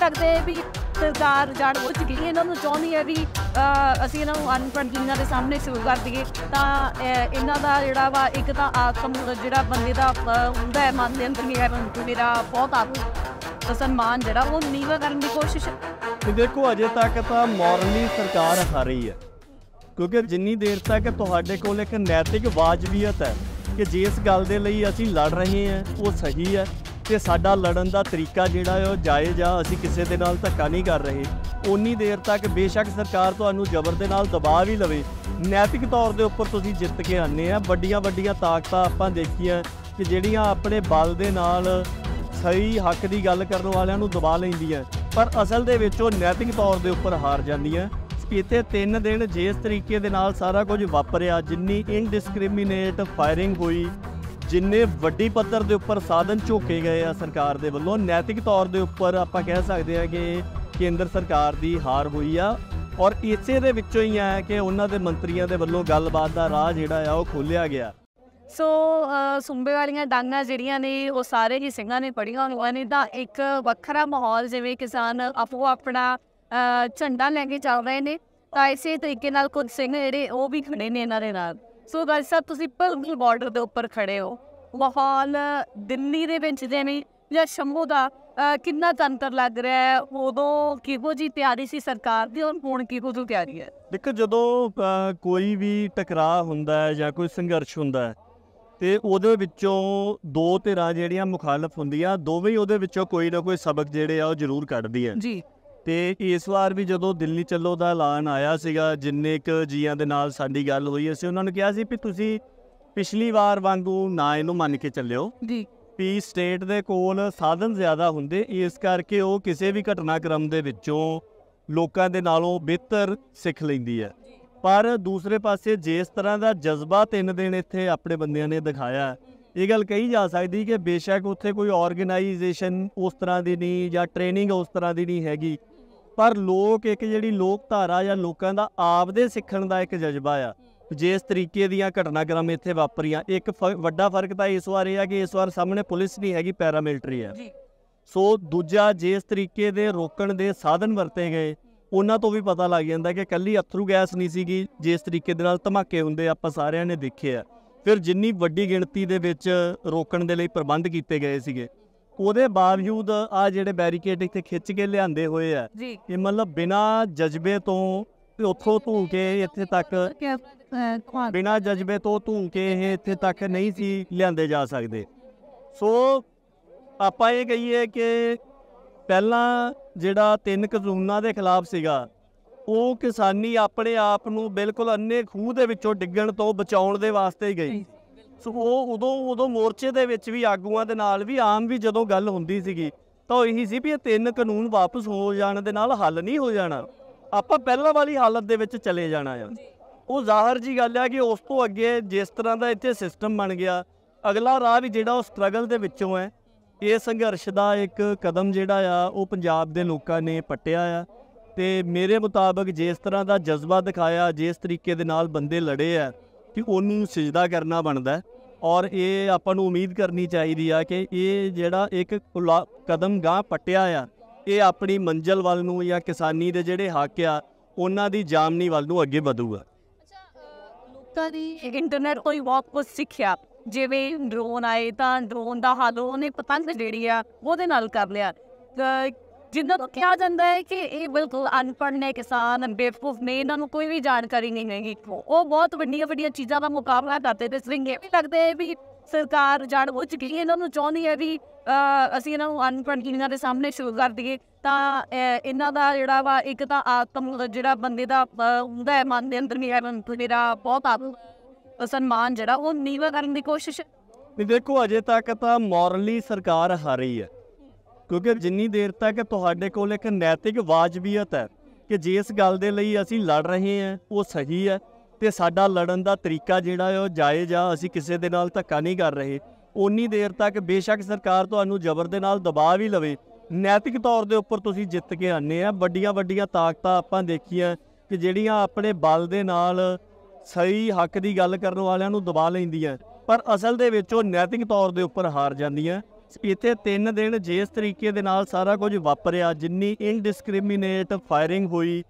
ਕਰਦੇ ਵੀ ਸਰਕਾਰ ਜਾਣ ਉੱਚ ਗਈ ਇਹਨਾਂ ਨੂੰ ਚਾਹੁੰਦੀ ਹੈ ਵੀ ਅਸੀਂ ਇਹਨਾਂ ਨੂੰ ਅਨਪੜ੍ਹ ਜਿਨ੍ਹਾਂ ਦੇ ਸਾਹਮਣੇ ਸ਼ੁਰੂ ਕਰ ਦਈਏ ਤਾਂ ਇਹਨਾਂ ਦਾ ਜਿਹੜਾ ਵਾ ਇੱਕ ਤਾਂ ਆਤਮ ਜਿਹੜਾ ਬੰਦੇ ਦਾ ਹੁੰਦਾ ਹੈ ਮਨ ਦੇ ਅੰਦਰ ਮੇਰਾ ਮੇਰਾ ਬਹੁਤ ਆਤਮ ਸਨਮਾਨ ਜਿਹੜਾ ਉਹ ਨੀਵਾ ਕਰਨ ਦੀ ਕੋਸ਼ਿਸ਼ ਤੇ ਦੇਖੋ ਅਜੇ ਤੱਕ ਤਾਂ ਮੋਰਲੀ ਸਰਕਾਰ ਹਾਰੀ ਹੈ ਕਿਉਂਕਿ ਜਿੰਨੀ ਦੇਰ ਤੱਕ ਤੁਹਾਡੇ ਕੋਲ ਇੱਕ ਨੈਤਿਕ ਵਾਜਬੀਅਤ ਹੈ ਕਿ ਜੇ ਇਸ ਗੱਲ ਦੇ ਲਈ ਅਸੀਂ ਲੜ ਰਹੇ ਹਾਂ ਉਹ ਸਹੀ ਹੈ ਤੇ ਸਾਡਾ ਲੜਨ ਦਾ ਤਰੀਕਾ ਜਿਹੜਾ ਹੈ ਉਹ ਜਾਇਜ਼ ਆ ਅਸੀਂ ਕਿਸੇ ਦੇ ਨਾਲ ਧੱਕਾ ਨਹੀਂ ਕਰ ਰਹੇ ਉਨੀ ਦੇਰ ਤੱਕ ਬੇਸ਼ੱਕ ਸਰਕਾਰ ਤੁਹਾਨੂੰ ਜ਼ਬਰ ਦੇ ਨਾਲ ਦਬਾਅ ਵੀ ਲਵੇ ਨੈਤਿਕ ਤੌਰ ਦੇ ਉੱਪਰ ਤੁਸੀਂ ਜਿੱਤ ਕੇ ਆਨੇ ਆ ਵੱਡੀਆਂ ਵੱਡੀਆਂ ਤਾਕਤਾਂ ਆਪਾਂ ਦੇਖੀਆਂ ਕਿ ਜਿਹੜੀਆਂ ਆਪਣੇ ਬਲ ਦੇ ਨਾਲ ਸਹੀ ਹੱਕ ਦੀ ਗੱਲ ਕਰਨ ਵਾਲਿਆਂ ਨੂੰ ਦਬਾ ਲੈਂਦੀਆਂ ਪਰ ਅਸਲ ਦੇ ਵਿੱਚ ਉਹ ਨੈਤਿਕ ਤੌਰ ਦੇ ਉੱਪਰ ਹਾਰ ਜਾਂਦੀਆਂ ਸਪੀਤੇ ਤਿੰਨ ਦਿਨ ਜਿਸ ਤਰੀਕੇ ਦੇ ਨਾਲ ਸਾਰਾ ਕੁਝ ਵਾਪਰਿਆ ਜਿੰਨੀ ਇਨਡਿਸਕ੍ਰਿਮੀਨੇਟ ਫਾਇਰਿੰਗ ਹੋਈ ਜਿੰਨੇ ਵੱਡੀ ਪੱਧਰ ਦੇ ਉੱਪਰ ਸਾਧਨ ਝੋਕੇ ਗਏ ਆ ਸਰਕਾਰ ਦੇ ਵੱਲੋਂ ਨੈਤਿਕ ਤੌਰ ਦੇ ਉੱਪਰ ਆਪਾਂ ਕਹਿ ਸਕਦੇ ਆ ਕਿ ਕੇਂਦਰ ਸਰਕਾਰ ਦੀ ਹਾਰ ਹੋਈ ਆ ਔਰ ਇਸੇ ਦੇ ਵਿੱਚੋਂ ਹੀ ਆ ਕਿ ਉਹਨਾਂ ਦੇ ਮੰਤਰੀਆਂ ਦੇ ਵੱਲੋਂ ਗੱਲਬਾਤ ਦਾ ਰਾਹ ਜਿਹੜਾ ਆ ਉਹ ਖੋਲਿਆ ਗਿਆ ਸੋ ਸੁੰਬੇ ਵਾਲੀਆਂ ਡਾਂਗਾਂ ਜਿਹੜੀਆਂ ਨੇ ਉਹ ਸਾਰੇ ਹੀ ਸਿੰਘਾਂ ਨੇ ਪੜੀਆਂ ਹੋਈਆਂ ਨੇ ਦਾ ਇੱਕ ਵੱਖਰਾ ਮਾਹੌਲ ਜਿਵੇਂ ਕਿਸਾਨ ਆਪੋ ਆਪਣਾ ਝੰਡਾ ਲੈ ਕੇ ਚੱਲ ਰਹੇ ਨੇ ਤਾਂ ਇਸੇ ਤਰੀਕੇ ਨਾਲ ਕੁਝ ਸਿੰਘ ਜਿਹੜੇ ਉਹ ਵੀ ਖੜੇ ਨੇ ਇਹਨਾਂ ਦੇ ਨਾਲ ਸੋ ਗੱਲ ਸਾਹਿਬ ਤੁਸੀਂ ਬਿਲਕੁਲ ਬਾਰਡਰ ਦੇ ਉੱਪਰ ਖੜੇ ਹੋ ਮਾਹੌਲ ਦਿੱਲੀ ਦੇ ਵਿੱਚ ਜਿਵੇਂ ਜਾਂ ਸ਼ੰਭੂ ਦਾ ਕਿੰਨਾ ਤੰਤਰ ਲੱਗ ਰਿਹਾ ਹੈ ਉਦੋਂ ਕਿਹੋ ਜੀ ਤਿਆਰੀ ਸੀ ਸਰਕਾਰ ਦੀ ਔਰ ਹੁਣ ਕਿਹੋ ਜੀ ਤਿਆਰੀ ਹੈ ਦੇਖੋ ਜਦੋਂ ਕੋਈ ਵੀ ਟਕਰਾਅ ਹੁੰਦਾ ਹੈ ਜਾਂ ਕੋਈ ਸੰਘਰਸ਼ ਹੁੰਦਾ ਹੈ ਤੇ ਉਹਦੇ ਵਿੱਚੋਂ ਦੋ ਧਿਰਾਂ ਜਿਹੜੀਆਂ ਮੁਖਾਲਫ ਹੁੰਦੀਆਂ ਦੋਵੇਂ ਹੀ ਉਹਦੇ ਵਿੱਚੋਂ ਕੋਈ ਨਾ ਕੋਈ ਸਬਕ ਜਿਹੜੇ ਆ ਉਹ ਜ਼ਰੂਰ ਕੱਢਦੀ ਹੈ ਜੀ ਤੇ ਇਸ ਵਾਰ ਵੀ ਜਦੋਂ ਦਿੱਲੀ ਚੱਲੋ ਦਾ ਐਲਾਨ ਆਇਆ ਸੀਗਾ ਜਿੰਨੇ ਕ ਜੀਆਂ ਦੇ ਨਾਲ ਸਾਡੀ ਗੱਲ ਹੋਈ ਅਸੀਂ ਉਹਨਾਂ ਨੂੰ ਕਿਹਾ ਸੀ ਵੀ ਤੁਸੀਂ ਪਿਛਲੀ ਵਾਰ ਵਾਂਗੂ ਨਾ ਇਹਨੂੰ ਮੰਨ ਕੇ ਚੱਲਿਓ ਜੀ ਪੀ ਸਟੇਟ ਦੇ ਕੋਲ ਸਾਧਨ ਜ਼ਿਆਦਾ ਹੁੰਦੇ ਇਸ ਕਰਕੇ ਉਹ ਕਿਸੇ ਵੀ ਘਟਨਾਕ੍ਰਮ ਦੇ ਵਿੱਚੋਂ ਲੋਕਾਂ ਦੇ ਨਾਲੋਂ ਬਿਹਤਰ ਸਿੱਖ ਲੈਂਦੀ ਹੈ ਪਰ ਦੂਸਰੇ ਪਾਸੇ ਜਿਸ ਤਰ੍ਹਾਂ ਦਾ ਜਜ਼ਬਾ ਤਿੰਨ ਦਿਨ ਇੱਥੇ ਆਪਣੇ ਬੰਦਿਆਂ ਨੇ ਦਿਖਾਇਆ ਇਹ ਗੱਲ ਕਹੀ ਜਾ ਸਕਦੀ ਕਿ ਬੇਸ਼ੱਕ ਉੱਥੇ ਕੋਈ ਆਰਗੇਨਾਈਜੇਸ਼ਨ ਉਸ ਤਰ੍ਹਾਂ ਦੀ ਨਹੀਂ ਜਾਂ ਟ੍ਰੇਨਿੰਗ ਉਸ ਤਰ੍ਹਾਂ ਦੀ ਨਹੀਂ ਹੈਗੀ ਪਰ ਲੋਕ ਇੱਕ ਜਿਹੜੀ ਲੋਕ ਧਾਰਾ ਜਾਂ ਲੋਕਾਂ ਦਾ ਆਪਦੇ ਸਿੱਖਣ ਦਾ ਇੱਕ ਜਜ਼ਬਾ ਆ ਜਿਸ ਤਰੀਕੇ ਦੀਆਂ ਘਟਨਾਕ੍ਰਮ ਇੱਥੇ ਵਾਪਰੀਆਂ ਇੱਕ ਵੱਡਾ ਫਰਕ ਤਾਂ ਇਸ ਵਾਰ ਇਹ ਆ ਕਿ ਇਸ ਵਾਰ ਸਾਹਮਣੇ ਪੁਲਿਸ ਨਹੀਂ ਹੈਗੀ ਪੈਰਾਮਿਲਟਰੀ ਆ ਸੋ ਦੂਜਾ ਜਿਸ ਤਰੀਕੇ ਦੇ ਰੋਕਣ ਦੇ ਸਾਧਨ ਵਰਤੇ ਗਏ ਉਹਨਾਂ ਤੋਂ ਵੀ ਪਤਾ ਲੱਗ ਜਾਂਦਾ ਕਿ ਕੱਲੀ ਅਥਰੂ ਗੈਸ ਨਹੀਂ ਸੀਗੀ ਜਿਸ ਤਰੀਕੇ ਦੇ ਨਾਲ ਧਮਾਕੇ ਹੁੰਦੇ ਆਪਾਂ ਸਾਰਿਆਂ ਨੇ ਦੇਖਿਆ ਫਿਰ ਜਿੰਨੀ ਵੱਡੀ ਗਿਣਤੀ ਦੇ ਵਿੱਚ ਰੋਕਣ ਦੇ ਲਈ ਪ੍ਰਬੰਧ ਕੀਤੇ ਗਏ ਸੀਗੇ ਉਹਦੇ ਬਾਵਜੂਦ ਆ ਜਿਹੜੇ ਬੈਰੀਕੇਡ ਇੱਥੇ ਖਿੱਚ ਕੇ ਲਿਆਂਦੇ ਹੋਏ ਆ ਜੀ ਇਹ ਮਤਲਬ ਬਿਨਾ ਜਜ਼ਬੇ ਤੋਂ ਤੇ ਉੱਥੋਂ ਧੂ ਕੇ ਇੱਥੇ ਤੱਕ ਬਿਨਾ ਜਜ਼ਬੇ ਤੋਂ ਧੂ ਕੇ ਇਹ ਇੱਥੇ ਤੱਕ ਨਹੀਂ ਸੀ ਲਿਆਂਦੇ ਜਾ ਸਕਦੇ ਸੋ ਆਪਾਂ ਇਹ ਕਹੀਏ ਕਿ ਪਹਿਲਾਂ ਜਿਹੜਾ ਤਿੰਨ ਕਾਨੂੰਨਾਂ ਦੇ ਖਿਲਾਫ ਸੀਗਾ ਉਹ ਕਿਸਾਨੀ ਆਪਣੇ ਆਪ ਨੂੰ ਬਿਲਕੁਲ ਅੰਨੇ ਖੂਹ ਦੇ ਵਿੱਚੋਂ ਡਿੱਗਣ ਤੋਂ ਬਚਾਉਣ ਦੇ ਵਾਸਤੇ ਹੀ ਗਈ ਸੋ ਉਹ ਉਦੋਂ ਉਦੋਂ ਮੋਰਚੇ ਦੇ ਵਿੱਚ ਵੀ ਆਗੂਆਂ ਦੇ ਨਾਲ ਵੀ ਆਮ ਵੀ ਜਦੋਂ ਗੱਲ ਹੁੰਦੀ ਸੀਗੀ ਤਾਂ ਇਹੀ ਸੀ ਵੀ ਇਹ ਤਿੰਨ ਕਾਨੂੰਨ ਵਾਪਸ ਹੋ ਜਾਣ ਦੇ ਨਾਲ ਹੱਲ ਨਹੀਂ ਹੋ ਜਾਣਾ ਆਪਾਂ ਪਹਿਲਾਂ ਵਾਲੀ ਹਾਲਤ ਦੇ ਵਿੱਚ ਚਲੇ ਜਾਣਾ ਆ ਉਹ ਜ਼ਾਹਰ ਜੀ ਗੱਲ ਆ ਕਿ ਉਸ ਤੋਂ ਅੱਗੇ ਜਿਸ ਤਰ੍ਹਾਂ ਦਾ ਇੱਥੇ ਸਿਸਟਮ ਬਣ ਗਿਆ ਅਗਲਾ ਰਾਹ ਵੀ ਜਿਹੜਾ ਉਹ ਸਟਰਗਲ ਦੇ ਵਿੱਚੋਂ ਹੈ ਇਹ ਸੰਘਰਸ਼ ਦਾ ਇੱਕ ਕਦਮ ਜਿਹੜਾ ਆ ਉਹ ਪੰਜਾਬ ਦੇ ਲੋਕਾਂ ਨੇ ਪਟਿਆ ਆ ਤੇ ਮੇਰੇ ਮੁਤਾਬਕ ਜਿਸ ਤਰ੍ਹਾਂ ਦਾ ਜਜ਼ਬਾ ਦਿਖਾਇਆ ਜਿਸ ਤਰੀਕੇ ਦੇ ਨਾਲ ਬੰਦੇ ਲੜੇ ਆ ਕਿ ਉਹਨੂੰ ਸਜਦਾ ਕਰਨਾ ਬਣਦਾ ਔਰ ਇਹ ਆਪਾਂ ਨੂੰ ਉਮੀਦ ਕਰਨੀ ਚਾਹੀਦੀ ਆ ਕਿ ਇਹ ਜਿਹੜਾ ਇੱਕ ਕਦਮ ਗਾਂ ਪਟਿਆ ਆ ਇਹ ਆਪਣੀ ਮੰਜ਼ਲ ਵੱਲ ਨੂੰ ਜਾਂ ਕਿਸਾਨੀ ਦੇ ਜਿਹੜੇ ਹੱਕ ਆ ਉਹਨਾਂ ਦੀ ਜਾਮਨੀ ਵੱਲ ਨੂੰ ਅੱਗੇ ਵਧੂਗਾ ਲੋਕਾਂ ਦੀ ਇੰਟਰਨੈਟ ਕੋਈ ਵਾਕ ਕੋ ਸਿੱਖਿਆ ਜਿਵੇਂ ਡਰੋਨ ਆਏ ਤਾਂ ਡਰੋਨ ਦਾ ਹੱਲ ਉਹਨੇ ਪਤੰਗ ਜਿਹੜੀ ਆ ਉਹਦੇ ਨਾਲ ਕਰ ਲਿਆ ਜਿੱਦਾਂ ਕਿਹਾ ਜਾਂਦਾ ਹੈ ਕਿ ਇਹ ਬਿਲਕੁਲ ਅਨਪੜ੍ਹ ਨੇ ਕਿਸਾਨ ਬੇਵਕੂਫ ਨੇ ਇਹਨਾਂ ਨੂੰ ਕੋਈ ਵੀ ਜਾਣਕਾਰੀ ਨਹੀਂ ਹੈਗੀ ਉਹ ਬਹੁਤ ਵੱਡੀਆਂ ਵੱਡੀਆਂ ਚੀਜ਼ਾਂ ਦਾ ਮੁਕਾਬਲਾ ਕਰਦੇ ਤੇ ਸਿੰਘੇ ਵੀ ਲੱਗਦੇ ਹੈ ਵੀ ਸਰਕਾਰ ਜਾਣ ਉੱਚ ਗਈ ਇਹਨਾਂ ਨੂੰ ਚਾਹੁੰਦੀ ਹੈ ਵੀ ਅਸੀਂ ਇਹਨਾਂ ਨੂੰ ਅਨਪੜ੍ਹ ਕਿਨਾਂ ਦੇ ਸਾਹਮਣੇ ਸ਼ੁਰੂ ਕਰ ਦਈਏ ਤਾਂ ਇਹਨਾਂ ਦਾ ਜਿਹੜਾ ਵਾ ਇੱਕ ਤਾਂ ਆਤਮ ਜਿਹੜਾ ਬੰਦੇ ਦਾ ਹੁੰਦਾ ਹੈ ਮਨ ਦੇ ਅੰਦਰ ਵੀ ਮੇਰਾ ਬਹੁਤ ਆਪ ਸਨਮਾਨ ਜਿਹੜਾ ਉਹ ਨੀਵਾ ਕਰਨ ਦੀ ਕੋਸ਼ਿਸ਼ ਨਹੀਂ ਦੇਖੋ ਅਜੇ ਤੱਕ ਤਾਂ ਮੋਰਲੀ ਸਰਕਾਰ ਹਾਰੀ ਹੈ ਕਿਉਂਕਿ ਜਿੰਨੀ ਦੇਰ ਤੱਕ ਤੁਹਾਡੇ ਕੋਲ ਇੱਕ ਨੈਤਿਕ ਵਾਜਬੀਅਤ ਹੈ ਕਿ ਜੇ ਇਸ ਗੱਲ ਦੇ ਲਈ ਅਸੀਂ ਲੜ ਰਹੇ ਹਾਂ ਉਹ ਸਹੀ ਹੈ ਤੇ ਸਾਡਾ ਲੜਨ ਦਾ ਤਰੀਕਾ ਜਿਹੜਾ ਹੈ ਉਹ ਜਾਇਜ਼ ਆ ਅਸੀਂ ਕਿਸੇ ਦੇ ਨਾਲ ਧੱਕਾ ਨਹੀਂ ਕਰ ਰਹੇ ਉਨੀ ਦੇਰ ਤੱਕ ਬੇਸ਼ੱਕ ਸਰਕਾਰ ਤੁਹਾਨੂੰ ਜ਼ਬਰ ਦੇ ਨਾਲ ਦਬਾਅ ਵੀ ਲਵੇ ਨੈਤਿਕ ਤੌਰ ਦੇ ਉੱਪਰ ਤੁਸੀਂ ਜਿੱਤ ਕੇ ਆਨੇ ਆ ਵੱਡੀਆਂ ਵੱਡੀਆਂ ਤਾਕਤਾਂ ਆਪਾਂ ਦੇਖੀਆਂ ਕਿ ਜਿਹੜੀਆਂ ਆਪਣੇ ਬਲ ਦੇ ਨਾਲ ਸਹੀ ਹੱਕ ਦੀ ਗੱਲ ਕਰਨ ਵਾਲਿਆਂ ਨੂੰ ਦਬਾ ਲੈਂਦੀਆਂ ਪਰ ਅਸਲ ਦੇ ਵਿੱਚ ਉਹ ਨੈਤਿਕ ਤੌਰ ਦੇ ਉੱਪਰ ਹਾਰ ਜਾਂਦੀਆਂ ਇੱਥੇ 3 ਦਿਨ ਜਿਸ ਤਰੀਕੇ ਦੇ ਨਾਲ ਸਾਰਾ ਕੁਝ ਵਾਪਰਿਆ ਜਿੰਨੀ ਇਨਡਿਸਕ੍ਰਿਮੀਨੇਟ ਫਾਇਰਿੰਗ ਹੋਈ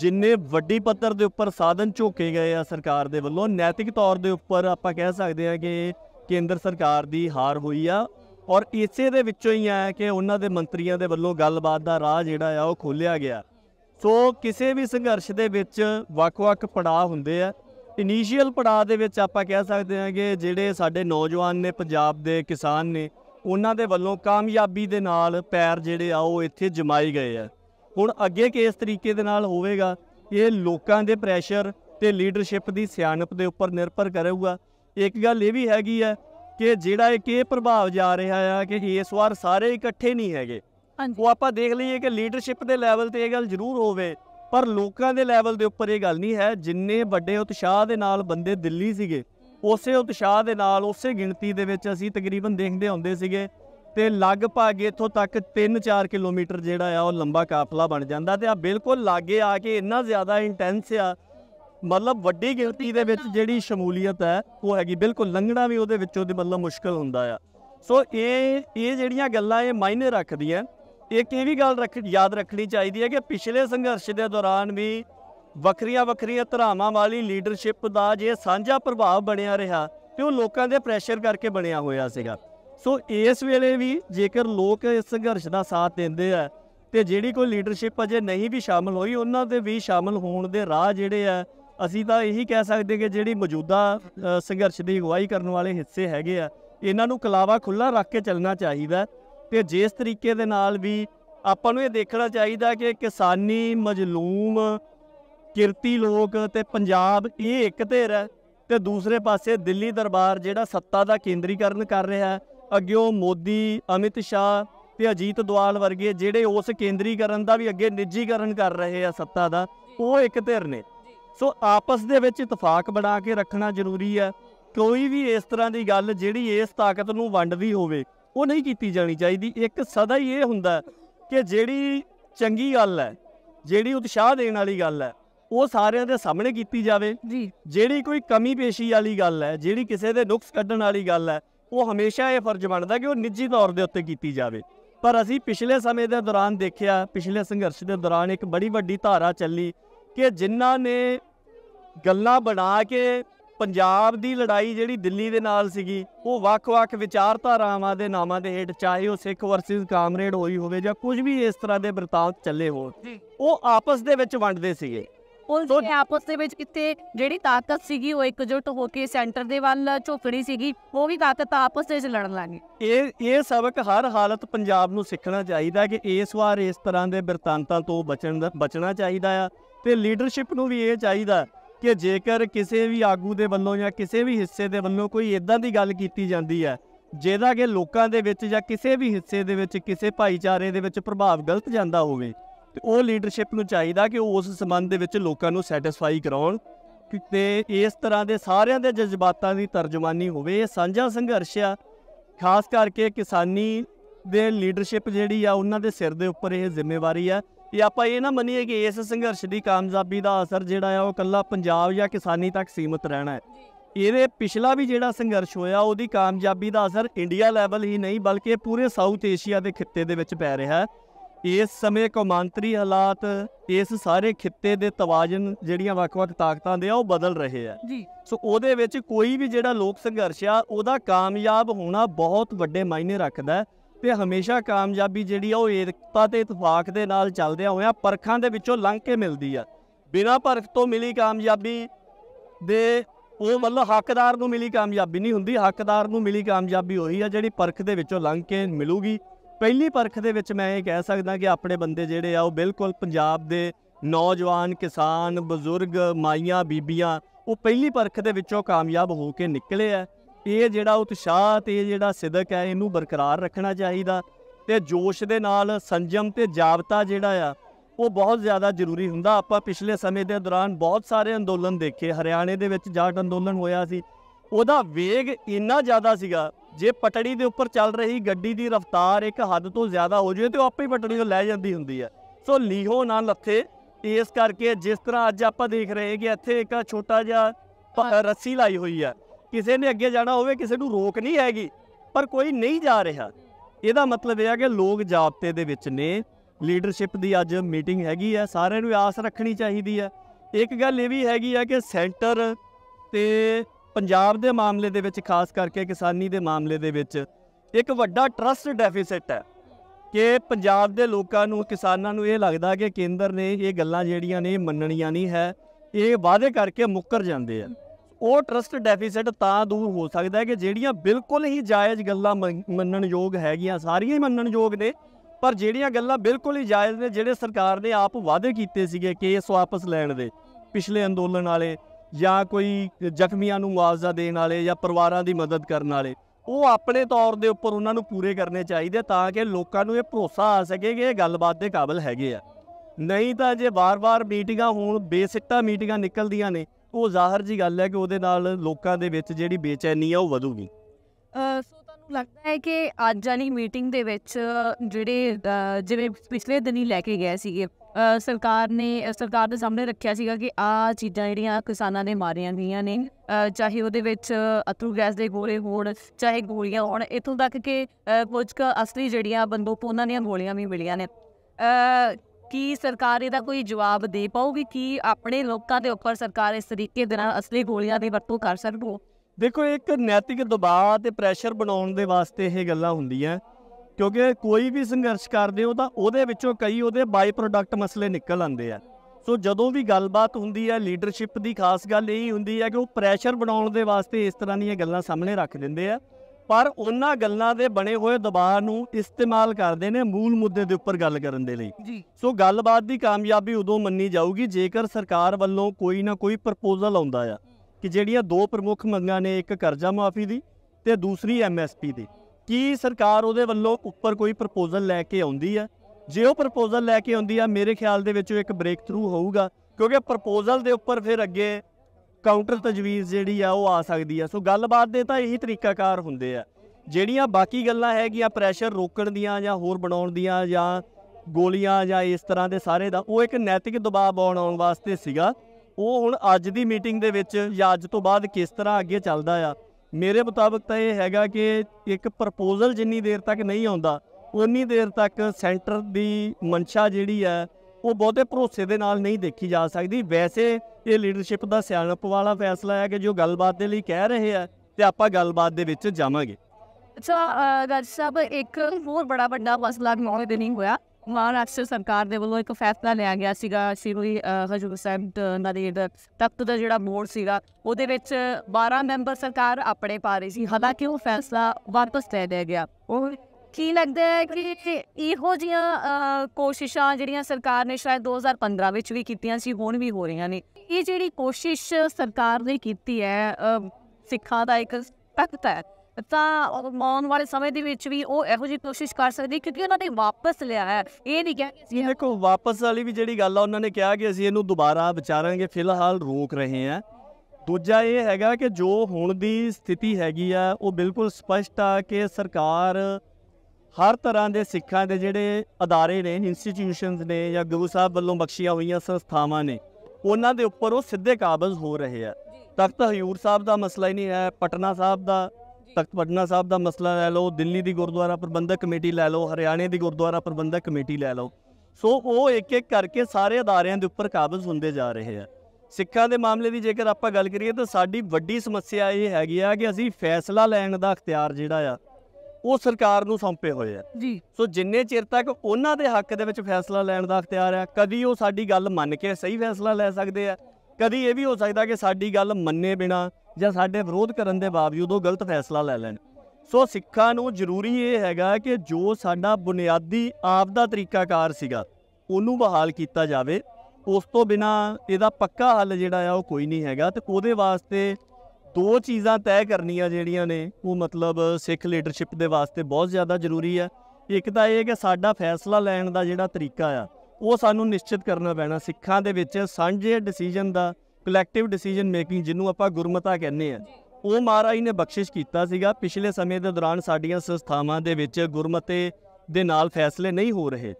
ਜਿੰਨੇ ਵੱਡੀ ਪੱਤਰ ਦੇ ਉੱਪਰ ਸਾਧਨ ਝੋਕੇ ਗਏ ਆ ਸਰਕਾਰ ਦੇ ਵੱਲੋਂ ਨੈਤਿਕ ਤੌਰ ਦੇ ਉੱਪਰ ਆਪਾਂ ਕਹਿ ਸਕਦੇ ਆ ਕਿ ਕੇਂਦਰ ਸਰਕਾਰ ਦੀ ਹਾਰ ਹੋਈ ਆ ਔਰ ਇਸੇ ਦੇ ਵਿੱਚੋਂ ਹੀ ਆ ਕਿ ਉਹਨਾਂ ਦੇ ਮੰਤਰੀਆਂ ਦੇ ਵੱਲੋਂ ਗੱਲਬਾਤ ਦਾ ਰਾਹ ਜਿਹੜਾ ਆ ਉਹ ਖੋਲਿਆ ਗਿਆ ਸੋ ਕਿਸੇ ਵੀ ਸੰਘਰਸ਼ ਦੇ ਵਿੱਚ ਵੱਖ-ਵੱਖ ਪੜਾਅ ਹੁੰਦੇ ਆ ਇਨੀਸ਼ੀਅਲ ਪੜਾਅ ਦੇ ਵਿੱਚ ਆਪਾਂ ਕਹਿ ਸਕਦੇ ਹਾਂ ਕਿ ਜਿਹੜੇ ਸਾਡੇ ਨੌਜਵਾਨ ਨੇ ਪੰਜਾਬ ਦੇ ਕਿਸਾਨ ਨੇ ਉਹਨਾਂ ਦੇ ਵੱਲੋਂ ਕਾਮਯਾਬੀ ਦੇ ਨਾਲ ਪੈਰ ਜਿਹੜੇ ਆ ਉਹ ਇੱਥੇ ਜਮਾਈ ਗਏ ਆ ਹੁਣ ਅੱਗੇ ਕਿਸ ਤਰੀਕੇ ਦੇ ਨਾਲ ਹੋਵੇਗਾ ਇਹ ਲੋਕਾਂ ਦੇ ਪ੍ਰੈਸ਼ਰ ਤੇ ਲੀਡਰਸ਼ਿਪ ਦੀ ਸਿਆਣਪ ਦੇ ਉੱਪਰ ਨਿਰਭਰ ਕਰੇਗਾ ਇੱਕ ਗੱਲ ਇਹ ਵੀ ਹੈਗੀ ਆ ਕਿ ਜਿਹੜਾ ਇੱਕ ਇਹ ਪ੍ਰਭਾਵ ਜਾ ਰਿਹਾ ਆ ਕਿ ਇਸ ਵਾਰ ਸਾਰੇ ਇਕੱਠੇ ਨਹੀਂ ਹੈਗੇ ਉਹ ਆਪਾਂ ਦੇਖ ਲਈਏ ਕਿ ਲੀਡਰਸ਼ਿਪ ਦੇ ਲੈਵਲ ਤੇ ਇਹ ਗੱਲ ਜ਼ਰੂਰ ਹੋਵੇ ਪਰ ਲੋਕਾਂ ਦੇ ਲੈਵਲ ਦੇ ਉੱਪਰ ਇਹ ਗੱਲ ਨਹੀਂ ਹੈ ਜਿੰਨੇ ਵੱਡੇ ਉਤਸ਼ਾਹ ਦੇ ਨਾਲ ਬੰਦੇ ਦਿੱਲੀ ਸੀਗੇ ਉਸੇ ਉਤਸ਼ਾਹ ਦੇ ਨਾਲ ਉਸੇ ਗਿਣਤੀ ਦੇ ਵਿੱਚ ਅਸੀਂ ਤਕਰੀਬਨ ਦੇਖਦੇ ਹੁੰਦੇ ਸੀਗੇ ਤੇ ਲਗਭਗ ਇੱਥੋਂ ਤੱਕ 3-4 ਕਿਲੋਮੀਟਰ ਜਿਹੜਾ ਆ ਉਹ ਲੰਬਾ ਕਾਫਲਾ ਬਣ ਜਾਂਦਾ ਤੇ ਆ ਬਿਲਕੁਲ ਲਾਗੇ ਆ ਕੇ ਇੰਨਾ ਜ਼ਿਆਦਾ ਇੰਟੈਂਸ ਆ ਮਤਲਬ ਵੱਡੀ ਗਿਣਤੀ ਦੇ ਵਿੱਚ ਜਿਹੜੀ ਸ਼ਮੂਲੀਅਤ ਹੈ ਉਹ ਹੈਗੀ ਬਿਲਕੁਲ ਲੰਘਣਾ ਵੀ ਉਹਦੇ ਵਿੱਚੋਂ ਦੀ ਮਤਲਬ ਮੁਸ਼ਕਲ ਹੁੰਦਾ ਆ ਸੋ ਇਹ ਇਹ ਜਿਹੜੀਆਂ ਗੱਲਾਂ ਇਹ ਮਾਇਨੇ ਰੱਖਦੀਆਂ ਇੱਕ ਇਹ ਵੀ ਗੱਲ ਰੱਖ ਯਾਦ ਰੱਖਣੀ ਚਾਹੀਦੀ ਹੈ ਕਿ ਪਿਛਲੇ ਸੰਘਰਸ਼ ਦੇ ਦੌਰਾਨ ਵੀ ਵੱਖਰੀਆਂ ਵੱਖਰੀਆਂ ਧਰਾਵਾਂ ਵਾਲੀ ਲੀਡਰਸ਼ਿਪ ਦਾ ਜੇ ਸਾਂਝਾ ਪ੍ਰਭਾਵ ਬਣਿਆ ਰਿਹਾ ਤੇ ਉਹ ਲੋਕਾਂ ਦੇ ਪ੍ਰੈਸ਼ਰ ਕਰਕੇ ਬਣਿਆ ਹੋਇਆ ਸੀਗਾ ਸੋ ਇਸ ਵੇਲੇ ਵੀ ਜੇਕਰ ਲੋਕ ਇਸ ਸੰਘਰਸ਼ ਦਾ ਸਾਥ ਦਿੰਦੇ ਆ ਤੇ ਜਿਹੜੀ ਕੋਈ ਲੀਡਰਸ਼ਿਪ ਅਜੇ ਨਹੀਂ ਵੀ ਸ਼ਾਮਲ ਹੋਈ ਉਹਨਾਂ ਦੇ ਵੀ ਸ਼ਾਮਲ ਹੋਣ ਦੇ ਰਾਹ ਜਿਹੜੇ ਆ ਅਸੀਂ ਤਾਂ ਇਹੀ ਕਹਿ ਸਕਦੇ ਕਿ ਜਿਹੜੀ ਮੌਜੂਦਾ ਸੰਘਰਸ਼ ਦੀ ਅਗਵਾਈ ਕਰਨ ਵਾਲੇ ਹਿੱਸੇ ਹੈਗੇ ਆ ਇਹਨਾਂ ਨੂੰ ਕਲਾਵਾ ਖੁੱਲਾ ਰੱਖ ਕੇ ਚੱਲਣਾ ਚਾਹੀਦਾ ਤੇ ਜਿਸ ਤਰੀਕੇ ਦੇ ਨਾਲ ਵੀ ਆਪਾਂ ਨੂੰ ਇਹ ਦੇਖਣਾ ਚਾਹੀਦਾ ਕਿ ਕਿਸਾਨੀ ਮਜਲੂਮ ਕਿਰਤੀ ਲੋਕ ਤੇ ਪੰਜਾਬ ਇਹ ਇੱਕ ਧਿਰ ਹੈ ਤੇ ਦੂਸਰੇ ਪਾਸੇ ਦਿੱਲੀ ਦਰਬਾਰ ਜਿਹੜਾ ਸੱਤਾ ਦਾ ਕੇਂਦਰੀਕਰਨ ਕਰ ਰਿਹਾ ਹੈ ਅੱਗਿਓ ਮੋਦੀ ਅਮਿਤ ਸ਼ਾਹ ਤੇ ਅਜੀਤ ਦਵਾਲ ਵਰਗੇ ਜਿਹੜੇ ਉਸ ਕੇਂਦਰੀਕਰਨ ਦਾ ਵੀ ਅੱਗੇ ਨਿੱਜੀਕਰਨ ਕਰ ਰਹੇ ਆ ਸੱਤਾ ਦਾ ਉਹ ਇੱਕ ਧਿਰ ਨੇ ਸੋ ਆਪਸ ਦੇ ਵਿੱਚ ਇਤਫਾਕ ਬਣਾ ਕੇ ਰੱਖਣਾ ਜ਼ਰੂਰੀ ਹੈ ਕੋਈ ਵੀ ਇਸ ਤਰ੍ਹਾਂ ਦੀ ਗੱਲ ਜਿਹੜੀ ਇਸ ਤਾਕਤ ਨੂੰ ਵੰਡਦੀ ਹੋਵੇ ਉਹ ਨਹੀਂ ਕੀਤੀ ਜਾਣੀ ਚਾਹੀਦੀ ਇੱਕ ਸਦਾ ਹੀ ਇਹ ਹੁੰਦਾ ਕਿ ਜਿਹੜੀ ਚੰਗੀ ਗੱਲ ਹੈ ਜਿਹੜੀ ਉਤਸ਼ਾਹ ਦੇਣ ਵਾਲੀ ਗੱਲ ਹੈ ਉਹ ਸਾਰਿਆਂ ਦੇ ਸਾਹਮਣੇ ਕੀਤੀ ਜਾਵੇ ਜੀ ਜਿਹੜੀ ਕੋਈ ਕਮੀ ਪੇਸ਼ੀ ਵਾਲੀ ਗੱਲ ਹੈ ਜਿਹੜੀ ਕਿਸੇ ਦੇ ਨੁਕਸ ਕੱਢਣ ਵਾਲੀ ਗੱਲ ਹੈ ਉਹ ਹਮੇਸ਼ਾ ਇਹ ਫਰਜ਼ ਬਣਦਾ ਕਿ ਉਹ ਨਿੱਜੀ ਤੌਰ ਦੇ ਉੱਤੇ ਕੀਤੀ ਜਾਵੇ ਪਰ ਅਸੀਂ ਪਿਛਲੇ ਸਮੇਂ ਦੇ ਦੌਰਾਨ ਦੇਖਿਆ ਪਿਛਲੇ ਸੰਘਰਸ਼ ਦੇ ਦੌਰਾਨ ਇੱਕ ਬੜੀ ਵੱਡੀ ਧਾਰਾ ਚੱਲੀ ਕਿ ਜਿਨ੍ਹਾਂ ਨੇ ਗੱਲਾਂ ਬਣਾ ਕੇ ਪੰਜਾਬ ਦੀ ਲੜਾਈ ਜਿਹੜੀ ਦਿੱਲੀ ਦੇ ਨਾਲ ਸੀਗੀ ਉਹ ਵੱਖ-ਵੱਖ ਵਿਚਾਰਧਾਰਾਵਾਂ ਦੇ ਨਾਮਾਂ ਦੇ ਹੇਠ ਚਾਹੇ ਉਹ ਸਿੱਖ ਵਰਸਸ ਕਾਮਰੇਡ ਹੋਈ ਹੋਵੇ ਜਾਂ ਕੁਝ ਵੀ ਇਸ ਤਰ੍ਹਾਂ ਦੇ ਬਰਤਾਵ ਚੱਲੇ ਹੋਣ ਉਹ ਆਪਸ ਦੇ ਵਿੱਚ ਵੰਡਦੇ ਸੀਗੇ ਪੁਲਿਸ ਆਪਸ ਦੇ ਵਿੱਚ ਕਿਤੇ ਜਿਹੜੀ ਤਾਕਤ ਸੀਗੀ ਉਹ ਇਕਜੁੱਟ ਹੋ ਕੇ ਸੈਂਟਰ ਦੇ ਵੱਲ ਝੁਕਣੀ ਸੀਗੀ ਉਹ ਵੀ ਤਾਕਤ ਆਪਸ ਦੇ ਵਿੱਚ ਲੜਨ ਲੱਗੀ ਇਹ ਇਹ ਸਬਕ ਹਰ ਹਾਲਤ ਪੰਜਾਬ ਨੂੰ ਸਿੱਖਣਾ ਚਾਹੀਦਾ ਕਿ ਇਸ ਵਾਰ ਇਸ ਤਰ੍ਹਾਂ ਦੇ ਬਿਰਤਾਂਤਾਂ ਤੋਂ ਬਚਣ ਦਾ ਬਚਣਾ ਚਾਹੀਦਾ ਆ ਤੇ ਲੀਡਰਸ਼ਿਪ ਨੂੰ ਵੀ ਇਹ ਚਾਹੀਦਾ ਕਿ ਜੇਕਰ ਕਿਸੇ ਵੀ ਆਗੂ ਦੇ ਵੱਲੋਂ ਜਾਂ ਕਿਸੇ ਵੀ ਹਿੱਸੇ ਦੇ ਵੱਲੋਂ ਕੋਈ ਇਦਾਂ ਦੀ ਗੱਲ ਕੀਤੀ ਜਾਂਦੀ ਹੈ ਜਿਹਦਾ ਕਿ ਲੋਕਾਂ ਦੇ ਵਿੱਚ ਜਾਂ ਕਿਸੇ ਵੀ ਹਿੱਸੇ ਦੇ ਵਿੱਚ ਕਿਸੇ ਭਾਈਚਾਰੇ ਦੇ ਵਿੱਚ ਪ੍ਰਭਾਵ ਗਲਤ ਜਾਂਦਾ ਹੋਵੇ ਤੇ ਉਹ ਲੀਡਰਸ਼ਿਪ ਨੂੰ ਚਾਹੀਦਾ ਕਿ ਉਸ ਸਬੰਧ ਦੇ ਵਿੱਚ ਲੋਕਾਂ ਨੂੰ ਸੈਟੀਸਫਾਈ ਕਰਾਉਣ ਤੇ ਇਸ ਤਰ੍ਹਾਂ ਦੇ ਸਾਰਿਆਂ ਦੇ ਜਜ਼ਬਾਤਾਂ ਦੀ ਤਰਜਮਾਨੀ ਹੋਵੇ ਇਹ ਸਾਂਝਾ ਸੰਘਰਸ਼ ਆ ਖਾਸ ਕਰਕੇ ਕਿਸਾਨੀ ਦੇ ਲੀਡਰਸ਼ਿਪ ਜਿਹੜੀ ਆ ਉਹਨਾਂ ਦੇ ਸਿਰ ਦੇ ਉੱਪਰ ਇਹ ਜ਼ਿੰਮੇਵਾਰੀ ਆ ਇਹ ਆਪਾਂ ਇਹ ਨਾ ਮੰਨੀਏ ਕਿ ਇਸ ਸੰਘਰਸ਼ ਦੀ ਕਾਮਯਾਬੀ ਦਾ ਅਸਰ ਜਿਹੜਾ ਆ ਉਹ ਕੱਲਾ ਪੰਜਾਬ ਜਾਂ ਕਿਸਾਨੀ ਤੱਕ ਸੀਮਤ ਰਹਿਣਾ ਹੈ ਇਹਦੇ ਪਿਛਲਾ ਵੀ ਜਿਹੜਾ ਸੰਘਰਸ਼ ਹੋਇਆ ਉਹਦੀ ਕਾਮਯਾਬੀ ਦਾ ਅਸਰ ਇੰਡੀਆ ਲੈਵਲ ਹੀ ਨਹੀਂ ਬਲਕਿ ਪੂਰੇ ਸਾਊਥ ਏਸ਼ੀਆ ਦੇ ਖਿੱਤੇ ਦੇ ਵਿੱਚ ਪੈ ਰਿਹਾ ਹੈ ਇਸ ਸਮੇਂ ਕੌਮਾਂਤਰੀ ਹਾਲਾਤ ਇਸ ਸਾਰੇ ਖਿੱਤੇ ਦੇ ਤਵਾਜ਼ਨ ਜਿਹੜੀਆਂ ਵੱਖ-ਵੱਖ ਤਾਕਤਾਂ ਦੇ ਆ ਉਹ ਬਦਲ ਰਹੇ ਆ ਜੀ ਸੋ ਉਹਦੇ ਵਿੱਚ ਕੋਈ ਵੀ ਜਿਹੜਾ ਲੋਕ ਸੰਘਰਸ਼ ਆ ਉਹਦਾ ਕਾਮਯਾਬ ਹੋਣਾ ਬਹੁਤ ਵੱਡੇ ਮਾਇਨੇ ਰੱਖਦਾ ਤੇ ਹਮੇਸ਼ਾ ਕਾਮਯਾਬੀ ਜਿਹੜੀ ਆ ਉਹ ਏਕਤਾ ਤੇ ਇਤਫਾਕ ਦੇ ਨਾਲ ਆ ਹੋਇਆ ਪਰਖਾਂ ਦੇ ਵਿੱਚੋਂ ਲੰਘ ਕੇ ਮਿਲਦੀ ਆ ਬਿਨਾਂ ਪਰਖ ਤੋਂ ਮਿਲੀ ਕਾਮਯਾਬੀ ਦੇ ਉਹ ਮਤਲਬ ਹੱਕਦਾਰ ਨੂੰ ਮਿਲੀ ਕਾਮਯਾਬੀ ਨਹੀਂ ਹੁੰਦੀ ਹੱਕਦਾਰ ਨੂੰ ਮਿਲੀ ਕਾਮਯਾਬੀ ਹੋਈ ਆ ਜਿਹੜੀ ਪਰਖ ਦੇ ਵਿੱਚੋਂ ਲੰਘ ਕੇ ਮਿਲੂਗੀ ਪਹਿਲੀ ਪਰਖ ਦੇ ਵਿੱਚ ਮੈਂ ਇਹ ਕਹਿ ਸਕਦਾ ਕਿ ਆਪਣੇ ਬੰਦੇ ਜਿਹੜੇ ਆ ਉਹ ਬਿਲਕੁਲ ਪੰਜਾਬ ਦੇ ਨੌਜਵਾਨ ਕਿਸਾਨ ਬਜ਼ੁਰਗ ਮਾਈਆਂ ਬੀਬੀਆਂ ਉਹ ਪਹਿਲੀ ਪਰਖ ਦੇ ਵਿੱਚੋਂ ਕਾਮਯਾਬ ਹੋ ਕੇ ਨਿਕਲੇ ਆ ਇਹ ਜਿਹੜਾ ਉਤਸ਼ਾਹ ਤੇ ਇਹ ਜਿਹੜਾ ਸਿਦਕ ਹੈ ਇਹਨੂੰ ਬਰਕਰਾਰ ਰੱਖਣਾ ਚਾਹੀਦਾ ਤੇ ਜੋਸ਼ ਦੇ ਨਾਲ ਸੰਜਮ ਤੇ ਜਾਬਤਾ ਜਿਹੜਾ ਆ ਉਹ ਬਹੁਤ ਜ਼ਿਆਦਾ ਜ਼ਰੂਰੀ ਹੁੰਦਾ ਆਪਾਂ ਪਿਛਲੇ ਸਮੇਂ ਦੇ ਦੌਰਾਨ ਬਹੁਤ ਸਾਰੇ ਅੰਦੋਲਨ ਦੇਖੇ ਹਰਿਆਣੇ ਦੇ ਵਿੱਚ ਜਾਟ ਅੰਦੋਲਨ ਹੋਇਆ ਸੀ ਉਹਦਾ ਵੇਗ ਇੰਨਾ ਜ਼ਿਆਦਾ ਸੀਗਾ ਜੇ ਪਟੜੀ ਦੇ ਉੱਪਰ ਚੱਲ ਰਹੀ ਗੱਡੀ ਦੀ ਰਫ਼ਤਾਰ ਇੱਕ ਹੱਦ ਤੋਂ ਜ਼ਿਆਦਾ ਹੋ ਜਾਵੇ ਤੇ ਉਹ ਆਪੇ ਪਟੜੀ ਤੋਂ ਲੈ ਜਾਂਦੀ ਹੁੰਦੀ ਹੈ ਸੋ ਲੀਹੋ ਨਾ ਲੱਥੇ ਇਸ ਕਰਕੇ ਜਿਸ ਤਰ੍ਹਾਂ ਅੱਜ ਆਪਾਂ ਦੇਖ ਰਹੇ ਹਾਂ ਕਿ ਇੱਥੇ ਇੱਕ ਛੋਟਾ ਜਿਹਾ ਰੱਸੀ ਲਾਈ ਹੋਈ ਹੈ ਕਿਸੇ ਨੇ ਅੱਗੇ ਜਾਣਾ ਹੋਵੇ ਕਿਸੇ ਨੂੰ ਰੋਕ ਨਹੀਂ ਹੈਗੀ ਪਰ ਕੋਈ ਨਹੀਂ ਜਾ ਰਿਹਾ ਇਹਦਾ ਮਤਲਬ ਇਹ ਹੈ ਕਿ ਲੋਕ ਜਾਪਤੇ ਦੇ ਵਿੱਚ ਨੇ ਲੀਡਰਸ਼ਿਪ ਦੀ ਅੱਜ ਮੀਟਿੰਗ ਹੈਗੀ ਆ ਸਾਰਿਆਂ ਨੂੰ ਆਸ ਰੱਖਣੀ ਚਾਹੀਦੀ ਆ ਇੱਕ ਗੱਲ ਇਹ ਵੀ ਹੈਗੀ ਆ ਕਿ ਸੈਂਟਰ ਤੇ ਪੰਜਾਬ ਦੇ ਮਾਮਲੇ ਦੇ ਵਿੱਚ ਖਾਸ ਕਰਕੇ ਕਿਸਾਨੀ ਦੇ ਮਾਮਲੇ ਦੇ ਵਿੱਚ ਇੱਕ ਵੱਡਾ ਟਰਸਟ ਡੈਫਿਸਿਟ ਹੈ ਕਿ ਪੰਜਾਬ ਦੇ ਲੋਕਾਂ ਨੂੰ ਕਿਸਾਨਾਂ ਨੂੰ ਇਹ ਲੱਗਦਾ ਕਿ ਕੇਂਦਰ ਨੇ ਇਹ ਗੱਲਾਂ ਜਿਹੜੀਆਂ ਨੇ ਮੰਨਣੀਆਂ ਨਹੀਂ ਹੈ ਇਹ ਵਾਅਦੇ ਕਰਕੇ ਮੁੱਕਰ ਜਾਂਦੇ ਆ ਉਹ ਟਰਸਟ ਡੈਫਿਸਿਟ ਤਾਂ ਦੂਰ ਹੋ ਸਕਦਾ ਹੈ ਕਿ ਜਿਹੜੀਆਂ ਬਿਲਕੁਲ ਹੀ ਜਾਇਜ਼ ਗੱਲਾਂ ਮੰਨਣ ਯੋਗ ਹੈਗੀਆਂ ਸਾਰੀਆਂ ਹੀ ਮੰਨਣ ਯੋਗ ਨੇ ਪਰ ਜਿਹੜੀਆਂ ਗੱਲਾਂ ਬਿਲਕੁਲ ਹੀ ਜਾਇਜ਼ ਨੇ ਜਿਹੜੇ ਸਰਕਾਰ ਨੇ ਆਪ ਵਾਅਦੇ ਕੀਤੇ ਸੀਗੇ ਕੇਸ ਵਾਪਸ ਲੈਣ ਦੇ ਪਿਛਲੇ ਅੰਦੋਲਨ ਵਾਲੇ ਜਾਂ ਕੋਈ ਜ਼ਖਮੀਆਂ ਨੂੰ ਮੁਆਵਜ਼ਾ ਦੇਣ ਵਾਲੇ ਜਾਂ ਪਰਿਵਾਰਾਂ ਦੀ ਮਦਦ ਕਰਨ ਵਾਲੇ ਉਹ ਆਪਣੇ ਤੌਰ ਦੇ ਉੱਪਰ ਉਹਨਾਂ ਨੂੰ ਪੂਰੇ ਕਰਨੇ ਚਾਹੀਦੇ ਤਾਂ ਕਿ ਲੋਕਾਂ ਨੂੰ ਇਹ ਭਰੋਸਾ ਆ ਸਕੇ ਕਿ ਇਹ ਗੱਲਬਾਤ ਦੇ ਕਾਬਿਲ ਹੈਗੇ ਆ ਨਹੀਂ ਤਾਂ ਜੇ ਵਾਰ-ਵਾਰ ਮੀਟਿੰਗਾਂ ਹੋਣ ਬੇਸਿੱਟਾ ਮੀਟਿੰਗਾਂ ਨਿਕਲਦੀਆਂ ਨੇ ਉਹ ਜ਼ਾਹਰ ਜੀ ਗੱਲ ਹੈ ਕਿ ਉਹਦੇ ਨਾਲ ਲੋਕਾਂ ਦੇ ਵਿੱਚ ਜਿਹੜੀ ਬੇਚੈਨੀ ਆ ਉਹ ਵਧੂਗੀ ਸੋ ਤੁਹਾਨੂੰ ਲੱਗਦਾ ਹੈ ਕਿ ਅੱਜ ਵਾਲੀ ਮੀਟਿੰਗ ਦੇ ਵਿੱਚ ਜਿਹੜੇ ਜਿਵੇਂ ਪਿਛਲੇ ਦਿਨ ਹੀ ਲੈ ਕੇ ਗਏ ਸੀਗੇ ਸਰਕਾਰ ਨੇ ਸਰਕਾਰ ਦੇ ਸਾਹਮਣੇ ਰੱਖਿਆ ਸੀਗਾ ਕਿ ਆ ਚੀਜ਼ਾਂ ਜਿਹੜੀਆਂ ਕਿਸਾਨਾਂ ਨੇ ਮਾਰੀਆਂ ਗਈਆਂ ਨੇ ਚਾਹੇ ਉਹਦੇ ਵਿੱਚ ਅਤੂ ਗੈਸ ਦੇ ਗੋਲੇ ਹੋਣ ਚਾਹੇ ਗੋਲੀਆਂ ਹੋਣ ਇਥੋਂ ਤੱਕ ਕਿ ਕੁਝ ਕ ਅਸਲੀ ਜਿਹੜੀਆਂ ਬੰਦੂਕ ਉਹਨਾਂ ਦੀਆਂ ਗੋਲੀਆਂ ਵੀ ਮਿਲੀਆਂ ਨੇ ਕੀ ਸਰਕਾਰ ਇਹਦਾ ਕੋਈ ਜਵਾਬ ਦੇ ਪਾਉਗੀ ਕਿ ਆਪਣੇ ਲੋਕਾਂ ਦੇ ਉੱਪਰ ਸਰਕਾਰ ਇਸ ਤਰੀਕੇ ਦੇ ਨਾਲ ਅਸਲੀ ਗੋਲੀਆਂ ਦੀ ਵਰਤੋਂ ਕਰ ਸਕੂ ਦੇਖੋ ਇੱਕ ਨੈਤਿਕ ਦਬਾਅ ਤੇ ਪ੍ਰੈਸ਼ਰ ਬਣਾਉਣ ਦੇ ਵਾਸਤੇ ਇਹ ਗੱਲਾਂ ਹੁੰਦੀਆਂ ਕਿਉਂਕਿ ਕੋਈ ਵੀ ਸੰਘਰਸ਼ ਕਰਦੇ ਹੋ ਤਾਂ ਉਹਦੇ ਵਿੱਚੋਂ ਕਈ ਉਹਦੇ ਬਾਈ ਪ੍ਰੋਡਕਟ ਮਸਲੇ ਨਿਕਲ ਆਉਂਦੇ ਆ ਸੋ ਜਦੋਂ ਵੀ ਗੱਲਬਾਤ ਹੁੰਦੀ ਹੈ ਲੀਡਰਸ਼ਿਪ ਦੀ ਖਾਸ ਗੱਲ ਇਹ ਹੁੰਦੀ ਹੈ ਕਿ ਉਹ ਪ੍ਰੈਸ਼ਰ ਬਣਾਉਣ ਦੇ ਵਾਸਤੇ ਇਸ ਤਰ੍ਹਾਂ ਦੀਆਂ ਗੱਲਾਂ ਸਾਹਮਣੇ ਰੱਖ ਦਿੰਦੇ ਆ ਪਰ ਉਹਨਾਂ ਗੱਲਾਂ ਦੇ ਬਣੇ ਹੋਏ ਦਬਾਅ ਨੂੰ ਇਸਤੇਮਾਲ ਕਰਦੇ ਨੇ ਮੂਲ ਮੁੱਦੇ ਦੇ ਉੱਪਰ ਗੱਲ ਕਰਨ ਦੇ ਲਈ ਸੋ ਗੱਲਬਾਤ ਦੀ ਕਾਮਯਾਬੀ ਉਦੋਂ ਮੰਨੀ ਜਾਊਗੀ ਜੇਕਰ ਸਰਕਾਰ ਵੱਲੋਂ ਕੋਈ ਨਾ ਕੋਈ ਪ੍ਰਪੋਜ਼ਲ ਆਉਂਦਾ ਆ ਕਿ ਜਿਹੜੀਆਂ ਦੋ ਪ੍ਰਮੁੱਖ ਮੰਗਾਂ ਨੇ ਇੱਕ ਕਰਜ਼ਾ ਮਾਫੀ ਦੀ ਤੇ ਦੂਸਰੀ ਐਮਐਸਪੀ ਦੀ ਕੀ ਸਰਕਾਰ ਉਹਦੇ ਵੱਲੋਂ ਉੱਪਰ ਕੋਈ ਪ੍ਰਪੋਜ਼ਲ ਲੈ ਕੇ ਆਉਂਦੀ ਹੈ ਜੇ ਉਹ ਪ੍ਰਪੋਜ਼ਲ ਲੈ ਕੇ ਆਉਂਦੀ ਆ ਮੇਰੇ ਖਿਆਲ ਦੇ ਵਿੱਚ ਇੱਕ ਬ੍ਰੇਕ ਥਰੂ ਹੋਊਗਾ ਕਿਉਂਕਿ ਪ੍ਰਪੋਜ਼ਲ ਦੇ ਉੱਪਰ ਫਿਰ ਅੱਗੇ ਕਾਊਂਟਰ ਤਜਵੀਜ਼ ਜਿਹੜੀ ਆ ਉਹ ਆ ਸਕਦੀ ਆ ਸੋ ਗੱਲਬਾਤ ਦੇ ਤਾਂ ਇਹੀ ਤਰੀਕਾਕਾਰ ਹੁੰਦੇ ਆ ਜਿਹੜੀਆਂ ਬਾਕੀ ਗੱਲਾਂ ਹੈਗੀਆਂ ਪ੍ਰੈਸ਼ਰ ਰੋਕਣ ਦੀਆਂ ਜਾਂ ਹੋਰ ਬਣਾਉਣ ਦੀਆਂ ਜਾਂ ਗੋਲੀਆਂ ਜਾਂ ਇਸ ਤਰ੍ਹਾਂ ਦੇ ਸਾਰੇ ਦਾ ਉਹ ਇੱਕ ਨੈਤਿਕ ਦਬਾਅ ਬਣਾਉਣ ਵਾਸਤੇ ਸੀਗਾ ਉਹ ਹੁਣ ਅੱਜ ਦੀ ਮੀਟਿੰਗ ਦੇ ਵਿੱਚ ਜਾਂ ਅੱਜ ਤੋਂ ਬਾਅਦ ਕਿਸ ਤਰ੍ਹਾਂ ਅੱਗੇ ਚੱਲਦਾ ਆ ਮੇਰੇ ਮੁਤਾਬਕ ਤਾਂ ਇਹ ਹੈਗਾ ਕਿ ਇੱਕ ਪ੍ਰਪੋਜ਼ਲ ਜਿੰਨੀ ਦੇਰ ਤੱਕ ਨਹੀਂ ਆਉਂਦਾ ਉਨੀ ਦੇਰ ਤੱਕ ਸੈਂਟਰ ਦੀ ਮਨਸ਼ਾ ਜਿਹੜੀ ਹੈ ਉਹ ਬਹੁਤੇ ਭਰੋਸੇ ਦੇ ਨਾਲ ਨਹੀਂ ਦੇਖੀ ਜਾ ਸਕਦੀ ਵੈਸੇ ਇਹ ਲੀਡਰਸ਼ਿਪ ਦਾ ਸਿਆਣਪ ਵਾਲਾ ਫੈਸਲਾ ਹੈ ਕਿ ਜੋ ਗੱਲਬਾਤ ਦੇ ਲਈ ਕਹਿ ਰਹੇ ਆ ਤੇ ਆਪਾਂ ਗੱਲਬਾਤ ਦੇ ਵਿੱਚ ਜਾਵਾਂਗੇ ਅੱਛਾ ਗੱਲ ਸਾਹਿਬ ਇੱਕ ਹੋਰ ਬੜਾ ਵੱਡਾ ਮਸਲਾ ਨੌਵੇਂ ਦਿਨ ਹੀ ਹੋਇਆ ਮਹਾਰਾਸ਼ਟਰ ਸਰਕਾਰ ਦੇ ਵੱਲੋਂ ਇੱਕ ਫੈਸਲਾ ਲਿਆ ਗਿਆ ਸੀਗਾ ਸ਼੍ਰੀ ਹਜੂਰ ਸਾਹਿਬ ਨਦੀਦ ਤਖਤ ਦਾ ਜਿਹੜਾ ਮੋੜ ਸੀਗਾ ਉਹਦੇ ਵਿੱਚ 12 ਮੈਂਬਰ ਸਰਕਾਰ ਆਪਣੇ ਪਾ ਰਹੀ ਸੀ ਹਾਲਾਂਕਿ ਉਹ ਫੈਸਲਾ ਵਾਪਸ ਲੈ ਲਿਆ ਗਿਆ ਉਹ ਕੀ ਲੱਗਦਾ ਹੈ ਕਿ ਇਹੋ ਜੀਆਂ ਕੋਸ਼ਿਸ਼ਾਂ ਜਿਹੜੀਆਂ ਸਰਕਾਰ ਨੇ ਸ਼ਾਇਦ 2015 ਵਿੱਚ ਵੀ ਕੀਤੀਆਂ ਸੀ ਹੁਣ ਵੀ ਹੋ ਰਹੀਆਂ ਨੇ ਇਹ ਜਿਹੜੀ ਕੋਸ਼ਿਸ਼ ਸਰਕਾਰ ਨੇ ਕੀਤੀ ਹੈ ਸਿੱਖਾਂ ਦਾ ਇੱਕ ਤਖਤ ਹੈ ਤਾਂ ਆਉਣ ਵਾਲੇ ਸਮੇਂ ਦੇ ਵਿੱਚ ਵੀ ਉਹ ਇਹੋ ਜਿਹੀ ਕੋਸ਼ਿਸ਼ ਕਰ ਸਕਦੇ ਕਿਉਂਕਿ ਉਹਨਾਂ ਨੇ ਵਾਪਸ ਲਿਆ ਹੈ ਇਹ ਨਹੀਂ ਕਿ ਅਸੀਂ ਦੇਖੋ ਵਾਪਸ ਵਾਲੀ ਵੀ ਜਿਹੜੀ ਗੱਲ ਆ ਉਹਨਾਂ ਨੇ ਕਿਹਾ ਕਿ ਅਸੀਂ ਇਹਨੂੰ ਦੁਬਾਰਾ ਵਿਚਾਰਾਂਗੇ ਫਿਲਹਾਲ ਰੋਕ ਰਹੇ ਹਾਂ ਦੂਜਾ ਇਹ ਹੈਗਾ ਕਿ ਜੋ ਹੁਣ ਦੀ ਸਥਿਤੀ ਹੈਗੀ ਆ ਉਹ ਬਿਲਕੁਲ ਸਪਸ਼ਟ ਆ ਕਿ ਸਰਕਾਰ ਹਰ ਤਰ੍ਹਾਂ ਦੇ ਸਿੱਖਾਂ ਦੇ ਜਿਹੜੇ ਅਦਾਰੇ ਨੇ ਇੰਸਟੀਟਿਊਸ਼ਨਸ ਨੇ ਜਾਂ ਗੁਰੂ ਸਾਹਿਬ ਵੱਲੋਂ ਬਖਸ਼ੀਆਂ ਹੋਈਆਂ ਸੰਸਥਾਵਾਂ ਨੇ ਉਹਨਾਂ ਦੇ ਉੱਪਰ ਉਹ ਸਿੱਧੇ ਕਾਬਜ਼ ਹੋ ਰਹੇ ਆ ਤਖਤ ਹਯੂਰ ਸਾਹਿਬ ਦਾ ਮਸਲਾ ਹੀ ਨਹੀਂ ਹੈ ਪਟਨਾ ਸਾਹਿਬ ਦਾ ਤਖਤ ਪਟਨਾ ਸਾਹਿਬ ਦਾ ਮਸਲਾ ਲੈ ਲਓ ਦਿੱਲੀ ਦੀ ਗੁਰਦੁਆਰਾ ਪ੍ਰਬੰਧਕ ਕਮੇਟੀ ਲੈ ਲਓ ਹਰਿਆਣੇ ਦੀ ਗੁਰਦੁਆਰਾ ਪ੍ਰਬੰਧਕ ਕਮੇਟੀ ਲੈ ਲਓ ਸੋ ਉਹ ਇੱਕ ਇੱਕ ਕਰਕੇ ਸਾਰੇ ਅਦਾਰਿਆਂ ਦੇ ਉੱਪਰ ਕਾਬਜ਼ ਹੁੰਦੇ ਜਾ ਰਹੇ ਆ ਸਿੱਖਾਂ ਦੇ ਮਾਮਲੇ ਦੀ ਜੇਕਰ ਆਪਾਂ ਗੱਲ ਕਰੀਏ ਤਾਂ ਸਾਡੀ ਵੱਡੀ ਸਮੱਸਿਆ ਇਹ ਹੈਗੀ ਆ ਕਿ ਅਸੀਂ ਫੈਸਲਾ ਲੈਣ ਦਾ ਅਖਤਿਆਰ ਜਿਹੜਾ ਆ ਉਹ ਸਰਕਾਰ ਨੂੰ ਸੌਂਪੇ ਹੋਏ ਆ ਜੀ ਸੋ ਜਿੰਨੇ ਚਿਰ ਤੱਕ ਉਹਨਾਂ ਦੇ ਹੱਕ ਦੇ ਵਿੱਚ ਫੈਸਲਾ ਲੈਣ ਦਾ ਅਖਤਿਆਰ ਆ ਕਦੀ ਉਹ ਸਾਡੀ ਗੱਲ ਮੰਨ ਕੇ ਸਹੀ ਫੈਸਲਾ ਲੈ ਸਕਦੇ ਆ ਕਦੀ ਇਹ ਵੀ ਹੋ ਸਕਦਾ ਕਿ ਸਾਡੀ ਗੱਲ ਮੰਨੇ ਬਿਨਾ ਜਾਂ ਸਾਡੇ ਵਿਰੋਧ ਕਰਨ ਦੇ ਬਾਵਜੂਦ ਉਹ ਗਲਤ ਫੈਸਲਾ ਲੈ ਲੈਣ ਸੋ ਸਿੱਖਾਂ ਨੂੰ ਜ਼ਰੂਰੀ ਇਹ ਹੈਗਾ ਕਿ ਜੋ ਸਾਡਾ ਬੁਨਿਆਦੀ ਆਪ ਦਾ ਤਰੀਕਾਕਾਰ ਸੀਗਾ ਉਹਨੂੰ ਬਹਾਲ ਕੀਤਾ ਜਾਵੇ ਉਸ ਤੋਂ ਬਿਨਾ ਇਹਦਾ ਪੱਕਾ ਹੱਲ ਜਿਹੜਾ ਆ ਉਹ ਕੋਈ ਨਹੀਂ ਹੈਗਾ ਤੇ ਉਹਦੇ ਵਾਸਤੇ ਦੋ ਚੀਜ਼ਾਂ ਤੈਅ ਕਰਨੀਆਂ ਜਿਹੜੀਆਂ ਨੇ ਉਹ ਮਤਲਬ ਸਿੱਖ ਲੀਡਰਸ਼ਿਪ ਦੇ ਵਾਸਤੇ ਬਹੁਤ ਜ਼ਿਆਦਾ ਜ਼ਰੂਰੀ ਹੈ ਇੱਕ ਤਾਂ ਇਹ ਕਿ ਸਾਡਾ ਫੈਸਲਾ ਲੈਣ ਦਾ ਜਿਹੜਾ ਤਰੀਕਾ ਆ ਉਹ ਸਾਨੂੰ ਨਿਸ਼ਚਿਤ ਕਰਨਾ ਪੈਣਾ ਸਿੱਖਾਂ ਦੇ ਵਿੱਚ ਸਾਂਝੇ ਡਿਸੀਜਨ ਦਾ ਕਲੈਕਟਿਵ ਡਿਸੀਜਨ ਮੇਕਿੰਗ ਜਿਹਨੂੰ ਆਪਾਂ ਗੁਰਮਤਾ ਕਹਿੰਦੇ ਆ ਉਹ ਮਹਾਰਾਜ ਨੇ ਬਖਸ਼ਿਸ਼ ਕੀਤਾ ਸੀਗਾ ਪਿਛਲੇ ਸਮੇਂ ਦੇ ਦੌਰਾਨ ਸਾਡੀਆਂ ਸੰਸਥਾਵਾਂ ਦੇ ਵਿੱਚ ਗੁਰਮਤੇ ਦੇ ਨਾਲ ਫੈਸਲੇ ਨਹੀਂ ਹੋ ਰਹੇ